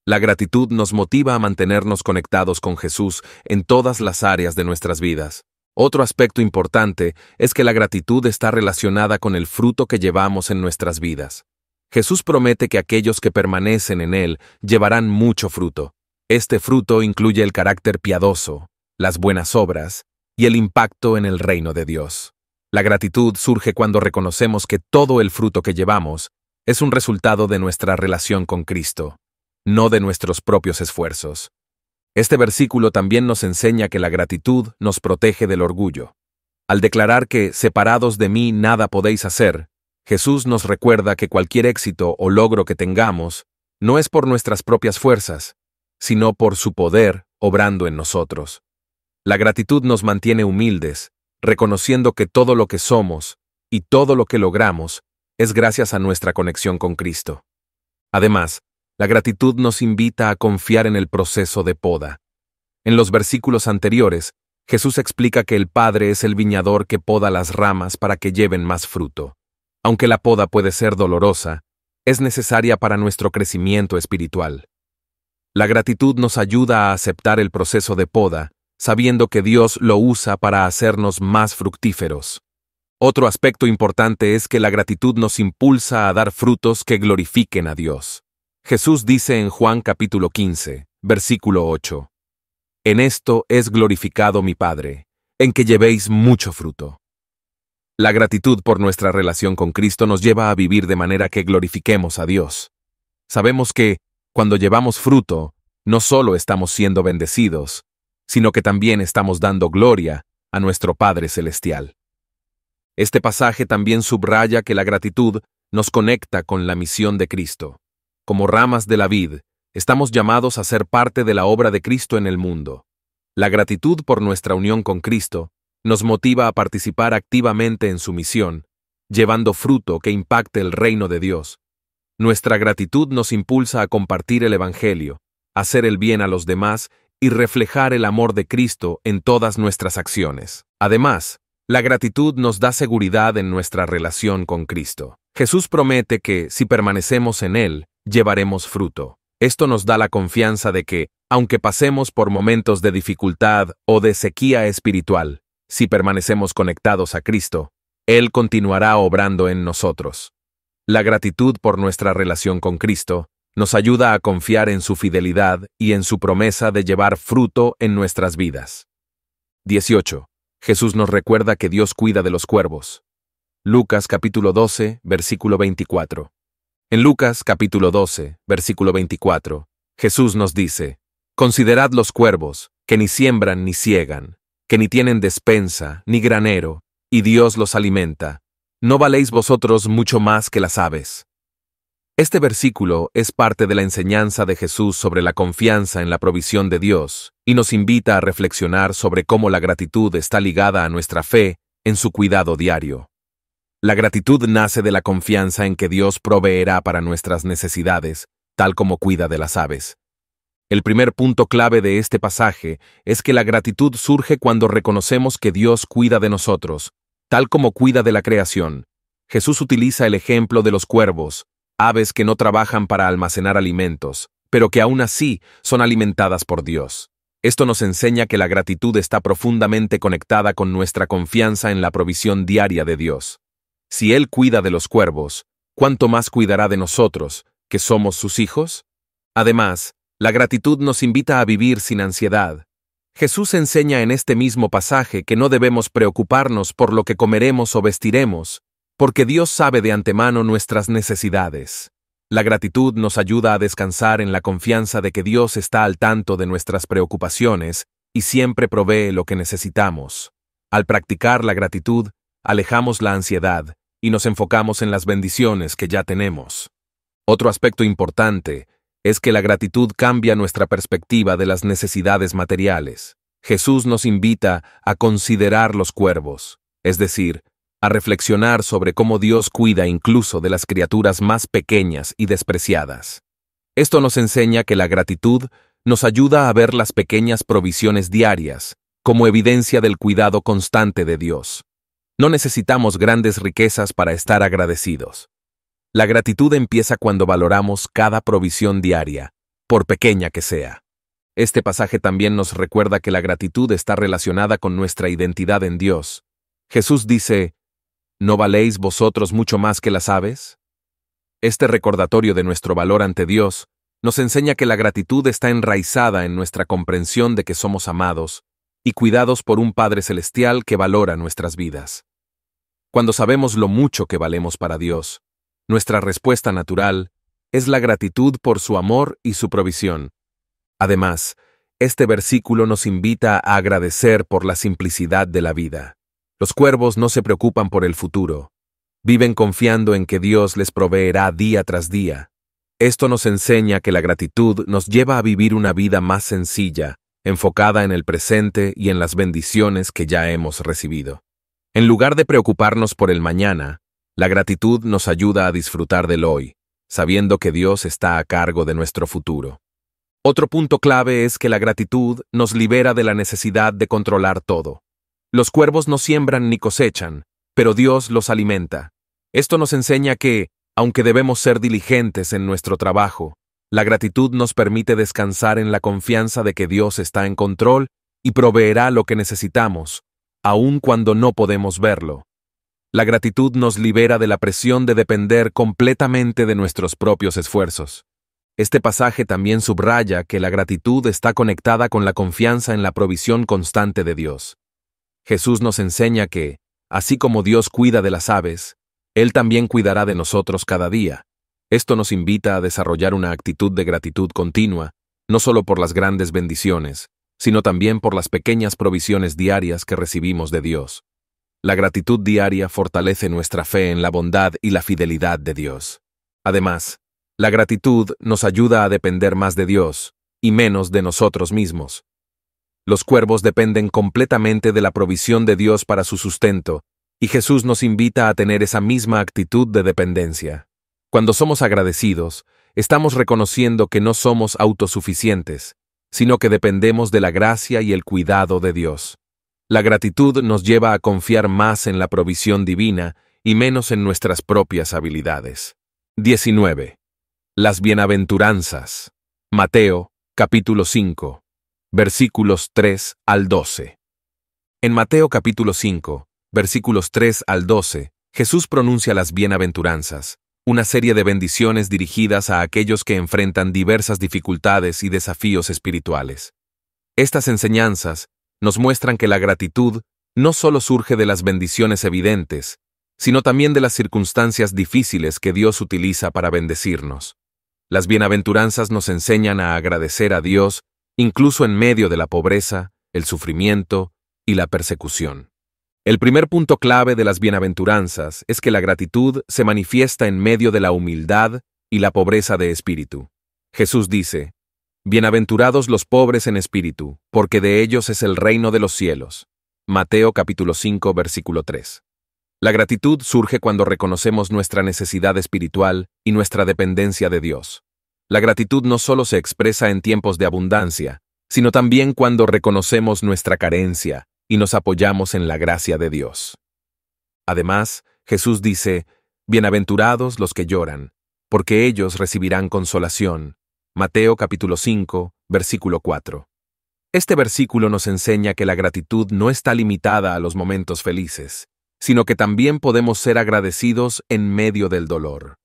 La gratitud nos motiva a mantenernos conectados con Jesús en todas las áreas de nuestras vidas. Otro aspecto importante es que la gratitud está relacionada con el fruto que llevamos en nuestras vidas. Jesús promete que aquellos que permanecen en Él llevarán mucho fruto. Este fruto incluye el carácter piadoso, las buenas obras, y el impacto en el reino de Dios. La gratitud surge cuando reconocemos que todo el fruto que llevamos es un resultado de nuestra relación con Cristo, no de nuestros propios esfuerzos. Este versículo también nos enseña que la gratitud nos protege del orgullo. Al declarar que, separados de mí, nada podéis hacer, Jesús nos recuerda que cualquier éxito o logro que tengamos no es por nuestras propias fuerzas, sino por su poder obrando en nosotros. La gratitud nos mantiene humildes, reconociendo que todo lo que somos y todo lo que logramos es gracias a nuestra conexión con Cristo. Además, la gratitud nos invita a confiar en el proceso de poda. En los versículos anteriores, Jesús explica que el Padre es el viñador que poda las ramas para que lleven más fruto. Aunque la poda puede ser dolorosa, es necesaria para nuestro crecimiento espiritual. La gratitud nos ayuda a aceptar el proceso de poda sabiendo que Dios lo usa para hacernos más fructíferos. Otro aspecto importante es que la gratitud nos impulsa a dar frutos que glorifiquen a Dios. Jesús dice en Juan capítulo 15, versículo 8, En esto es glorificado mi Padre, en que llevéis mucho fruto. La gratitud por nuestra relación con Cristo nos lleva a vivir de manera que glorifiquemos a Dios. Sabemos que, cuando llevamos fruto, no solo estamos siendo bendecidos, sino que también estamos dando gloria a nuestro Padre Celestial. Este pasaje también subraya que la gratitud nos conecta con la misión de Cristo. Como ramas de la vid, estamos llamados a ser parte de la obra de Cristo en el mundo. La gratitud por nuestra unión con Cristo nos motiva a participar activamente en su misión, llevando fruto que impacte el reino de Dios. Nuestra gratitud nos impulsa a compartir el Evangelio, hacer el bien a los demás y reflejar el amor de Cristo en todas nuestras acciones. Además, la gratitud nos da seguridad en nuestra relación con Cristo. Jesús promete que, si permanecemos en Él, llevaremos fruto. Esto nos da la confianza de que, aunque pasemos por momentos de dificultad o de sequía espiritual, si permanecemos conectados a Cristo, Él continuará obrando en nosotros. La gratitud por nuestra relación con Cristo nos ayuda a confiar en su fidelidad y en su promesa de llevar fruto en nuestras vidas. 18. Jesús nos recuerda que Dios cuida de los cuervos. Lucas capítulo 12, versículo 24. En Lucas capítulo 12, versículo 24, Jesús nos dice, Considerad los cuervos, que ni siembran ni ciegan, que ni tienen despensa ni granero, y Dios los alimenta. ¿No valéis vosotros mucho más que las aves? Este versículo es parte de la enseñanza de Jesús sobre la confianza en la provisión de Dios y nos invita a reflexionar sobre cómo la gratitud está ligada a nuestra fe en su cuidado diario. La gratitud nace de la confianza en que Dios proveerá para nuestras necesidades, tal como cuida de las aves. El primer punto clave de este pasaje es que la gratitud surge cuando reconocemos que Dios cuida de nosotros, tal como cuida de la creación. Jesús utiliza el ejemplo de los cuervos, aves que no trabajan para almacenar alimentos, pero que aún así son alimentadas por Dios. Esto nos enseña que la gratitud está profundamente conectada con nuestra confianza en la provisión diaria de Dios. Si Él cuida de los cuervos, ¿cuánto más cuidará de nosotros, que somos sus hijos? Además, la gratitud nos invita a vivir sin ansiedad. Jesús enseña en este mismo pasaje que no debemos preocuparnos por lo que comeremos o vestiremos, porque Dios sabe de antemano nuestras necesidades. La gratitud nos ayuda a descansar en la confianza de que Dios está al tanto de nuestras preocupaciones y siempre provee lo que necesitamos. Al practicar la gratitud, alejamos la ansiedad y nos enfocamos en las bendiciones que ya tenemos. Otro aspecto importante es que la gratitud cambia nuestra perspectiva de las necesidades materiales. Jesús nos invita a considerar los cuervos, es decir, a reflexionar sobre cómo Dios cuida incluso de las criaturas más pequeñas y despreciadas. Esto nos enseña que la gratitud nos ayuda a ver las pequeñas provisiones diarias como evidencia del cuidado constante de Dios. No necesitamos grandes riquezas para estar agradecidos. La gratitud empieza cuando valoramos cada provisión diaria, por pequeña que sea. Este pasaje también nos recuerda que la gratitud está relacionada con nuestra identidad en Dios. Jesús dice, ¿No valéis vosotros mucho más que las aves? Este recordatorio de nuestro valor ante Dios nos enseña que la gratitud está enraizada en nuestra comprensión de que somos amados y cuidados por un Padre Celestial que valora nuestras vidas. Cuando sabemos lo mucho que valemos para Dios, nuestra respuesta natural es la gratitud por su amor y su provisión. Además, este versículo nos invita a agradecer por la simplicidad de la vida. Los cuervos no se preocupan por el futuro. Viven confiando en que Dios les proveerá día tras día. Esto nos enseña que la gratitud nos lleva a vivir una vida más sencilla, enfocada en el presente y en las bendiciones que ya hemos recibido. En lugar de preocuparnos por el mañana, la gratitud nos ayuda a disfrutar del hoy, sabiendo que Dios está a cargo de nuestro futuro. Otro punto clave es que la gratitud nos libera de la necesidad de controlar todo. Los cuervos no siembran ni cosechan, pero Dios los alimenta. Esto nos enseña que, aunque debemos ser diligentes en nuestro trabajo, la gratitud nos permite descansar en la confianza de que Dios está en control y proveerá lo que necesitamos, aun cuando no podemos verlo. La gratitud nos libera de la presión de depender completamente de nuestros propios esfuerzos. Este pasaje también subraya que la gratitud está conectada con la confianza en la provisión constante de Dios. Jesús nos enseña que, así como Dios cuida de las aves, Él también cuidará de nosotros cada día. Esto nos invita a desarrollar una actitud de gratitud continua, no solo por las grandes bendiciones, sino también por las pequeñas provisiones diarias que recibimos de Dios. La gratitud diaria fortalece nuestra fe en la bondad y la fidelidad de Dios. Además, la gratitud nos ayuda a depender más de Dios y menos de nosotros mismos. Los cuervos dependen completamente de la provisión de Dios para su sustento, y Jesús nos invita a tener esa misma actitud de dependencia. Cuando somos agradecidos, estamos reconociendo que no somos autosuficientes, sino que dependemos de la gracia y el cuidado de Dios. La gratitud nos lleva a confiar más en la provisión divina y menos en nuestras propias habilidades. 19. Las bienaventuranzas. Mateo, capítulo 5, versículos 3 al 12. En Mateo capítulo 5, versículos 3 al 12, Jesús pronuncia las bienaventuranzas, una serie de bendiciones dirigidas a aquellos que enfrentan diversas dificultades y desafíos espirituales. Estas enseñanzas nos muestran que la gratitud no solo surge de las bendiciones evidentes, sino también de las circunstancias difíciles que Dios utiliza para bendecirnos. Las bienaventuranzas nos enseñan a agradecer a Dios incluso en medio de la pobreza, el sufrimiento y la persecución. El primer punto clave de las bienaventuranzas es que la gratitud se manifiesta en medio de la humildad y la pobreza de espíritu. Jesús dice, Bienaventurados los pobres en espíritu, porque de ellos es el reino de los cielos. Mateo capítulo 5 versículo 3. La gratitud surge cuando reconocemos nuestra necesidad espiritual y nuestra dependencia de Dios. La gratitud no solo se expresa en tiempos de abundancia, sino también cuando reconocemos nuestra carencia y nos apoyamos en la gracia de Dios. Además, Jesús dice, Bienaventurados los que lloran, porque ellos recibirán consolación. Mateo capítulo 5, versículo 4. Este versículo nos enseña que la gratitud no está limitada a los momentos felices, sino que también podemos ser agradecidos en medio del dolor.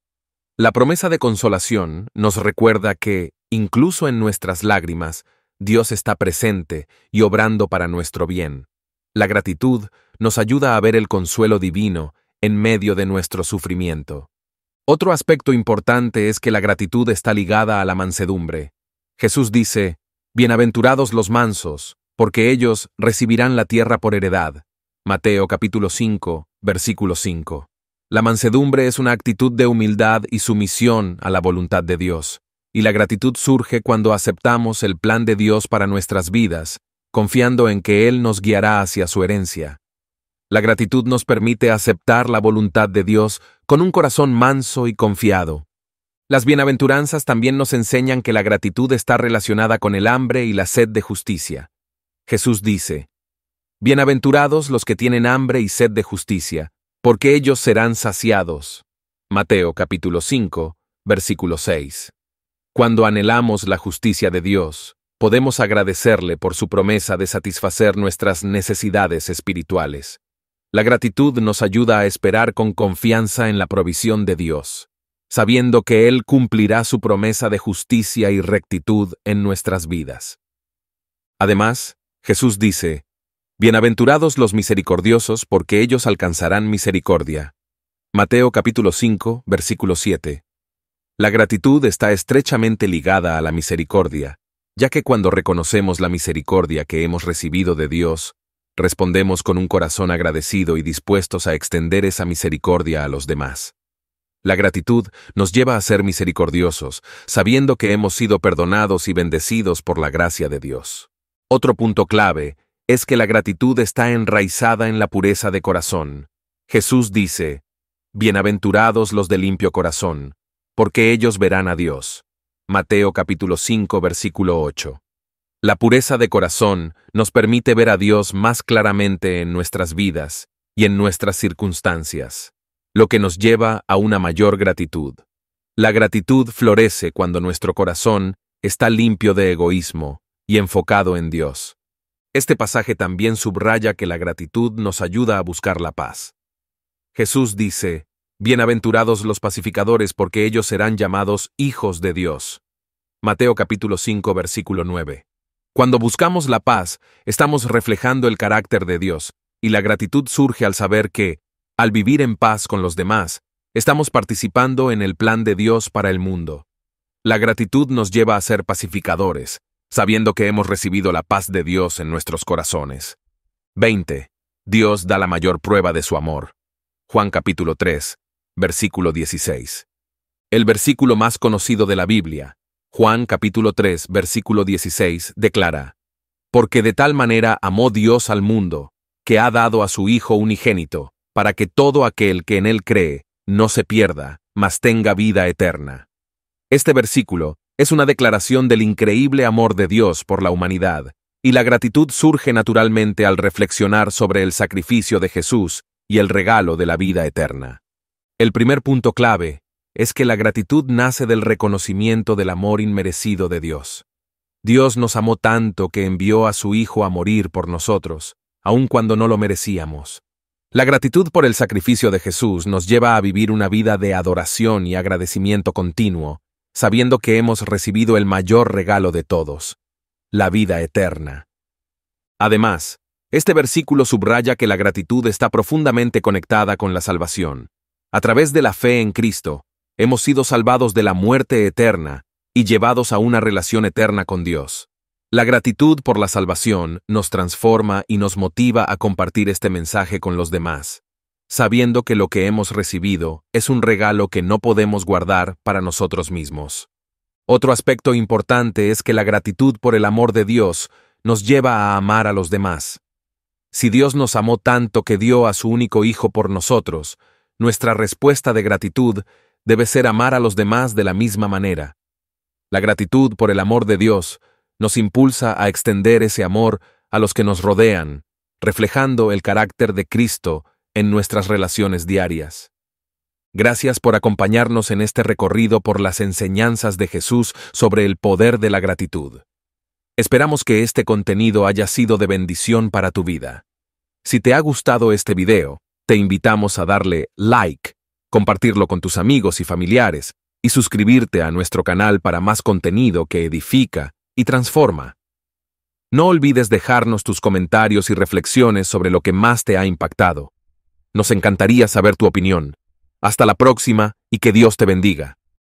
La promesa de consolación nos recuerda que, incluso en nuestras lágrimas, Dios está presente y obrando para nuestro bien. La gratitud nos ayuda a ver el consuelo divino en medio de nuestro sufrimiento. Otro aspecto importante es que la gratitud está ligada a la mansedumbre. Jesús dice, Bienaventurados los mansos, porque ellos recibirán la tierra por heredad. Mateo capítulo 5, versículo 5. La mansedumbre es una actitud de humildad y sumisión a la voluntad de Dios, y la gratitud surge cuando aceptamos el plan de Dios para nuestras vidas, confiando en que Él nos guiará hacia su herencia. La gratitud nos permite aceptar la voluntad de Dios con un corazón manso y confiado. Las bienaventuranzas también nos enseñan que la gratitud está relacionada con el hambre y la sed de justicia. Jesús dice, Bienaventurados los que tienen hambre y sed de justicia, porque ellos serán saciados. Mateo capítulo 5, versículo 6. Cuando anhelamos la justicia de Dios, podemos agradecerle por su promesa de satisfacer nuestras necesidades espirituales. La gratitud nos ayuda a esperar con confianza en la provisión de Dios, sabiendo que Él cumplirá su promesa de justicia y rectitud en nuestras vidas. Además, Jesús dice, Bienaventurados los misericordiosos, porque ellos alcanzarán misericordia. Mateo capítulo 5, versículo 7. La gratitud está estrechamente ligada a la misericordia, ya que cuando reconocemos la misericordia que hemos recibido de Dios, respondemos con un corazón agradecido y dispuestos a extender esa misericordia a los demás. La gratitud nos lleva a ser misericordiosos, sabiendo que hemos sido perdonados y bendecidos por la gracia de Dios. Otro punto clave es que la gratitud está enraizada en la pureza de corazón. Jesús dice, Bienaventurados los de limpio corazón, porque ellos verán a Dios. Mateo capítulo 5 versículo 8. La pureza de corazón nos permite ver a Dios más claramente en nuestras vidas y en nuestras circunstancias, lo que nos lleva a una mayor gratitud. La gratitud florece cuando nuestro corazón está limpio de egoísmo y enfocado en Dios. Este pasaje también subraya que la gratitud nos ayuda a buscar la paz. Jesús dice, Bienaventurados los pacificadores porque ellos serán llamados hijos de Dios. Mateo capítulo 5 versículo 9. Cuando buscamos la paz, estamos reflejando el carácter de Dios, y la gratitud surge al saber que, al vivir en paz con los demás, estamos participando en el plan de Dios para el mundo. La gratitud nos lleva a ser pacificadores, sabiendo que hemos recibido la paz de Dios en nuestros corazones. 20. Dios da la mayor prueba de su amor. Juan capítulo 3, versículo 16. El versículo más conocido de la Biblia, Juan capítulo 3, versículo 16, declara, Porque de tal manera amó Dios al mundo, que ha dado a su Hijo unigénito, para que todo aquel que en él cree, no se pierda, mas tenga vida eterna. Este versículo es una declaración del increíble amor de Dios por la humanidad, y la gratitud surge naturalmente al reflexionar sobre el sacrificio de Jesús y el regalo de la vida eterna. El primer punto clave es que la gratitud nace del reconocimiento del amor inmerecido de Dios. Dios nos amó tanto que envió a su Hijo a morir por nosotros, aun cuando no lo merecíamos. La gratitud por el sacrificio de Jesús nos lleva a vivir una vida de adoración y agradecimiento continuo, sabiendo que hemos recibido el mayor regalo de todos, la vida eterna. Además, este versículo subraya que la gratitud está profundamente conectada con la salvación. A través de la fe en Cristo, hemos sido salvados de la muerte eterna y llevados a una relación eterna con Dios. La gratitud por la salvación nos transforma y nos motiva a compartir este mensaje con los demás sabiendo que lo que hemos recibido es un regalo que no podemos guardar para nosotros mismos. Otro aspecto importante es que la gratitud por el amor de Dios nos lleva a amar a los demás. Si Dios nos amó tanto que dio a su único Hijo por nosotros, nuestra respuesta de gratitud debe ser amar a los demás de la misma manera. La gratitud por el amor de Dios nos impulsa a extender ese amor a los que nos rodean, reflejando el carácter de Cristo en nuestras relaciones diarias. Gracias por acompañarnos en este recorrido por las enseñanzas de Jesús sobre el poder de la gratitud. Esperamos que este contenido haya sido de bendición para tu vida. Si te ha gustado este video, te invitamos a darle like, compartirlo con tus amigos y familiares y suscribirte a nuestro canal para más contenido que edifica y transforma. No olvides dejarnos tus comentarios y reflexiones sobre lo que más te ha impactado. Nos encantaría saber tu opinión. Hasta la próxima y que Dios te bendiga.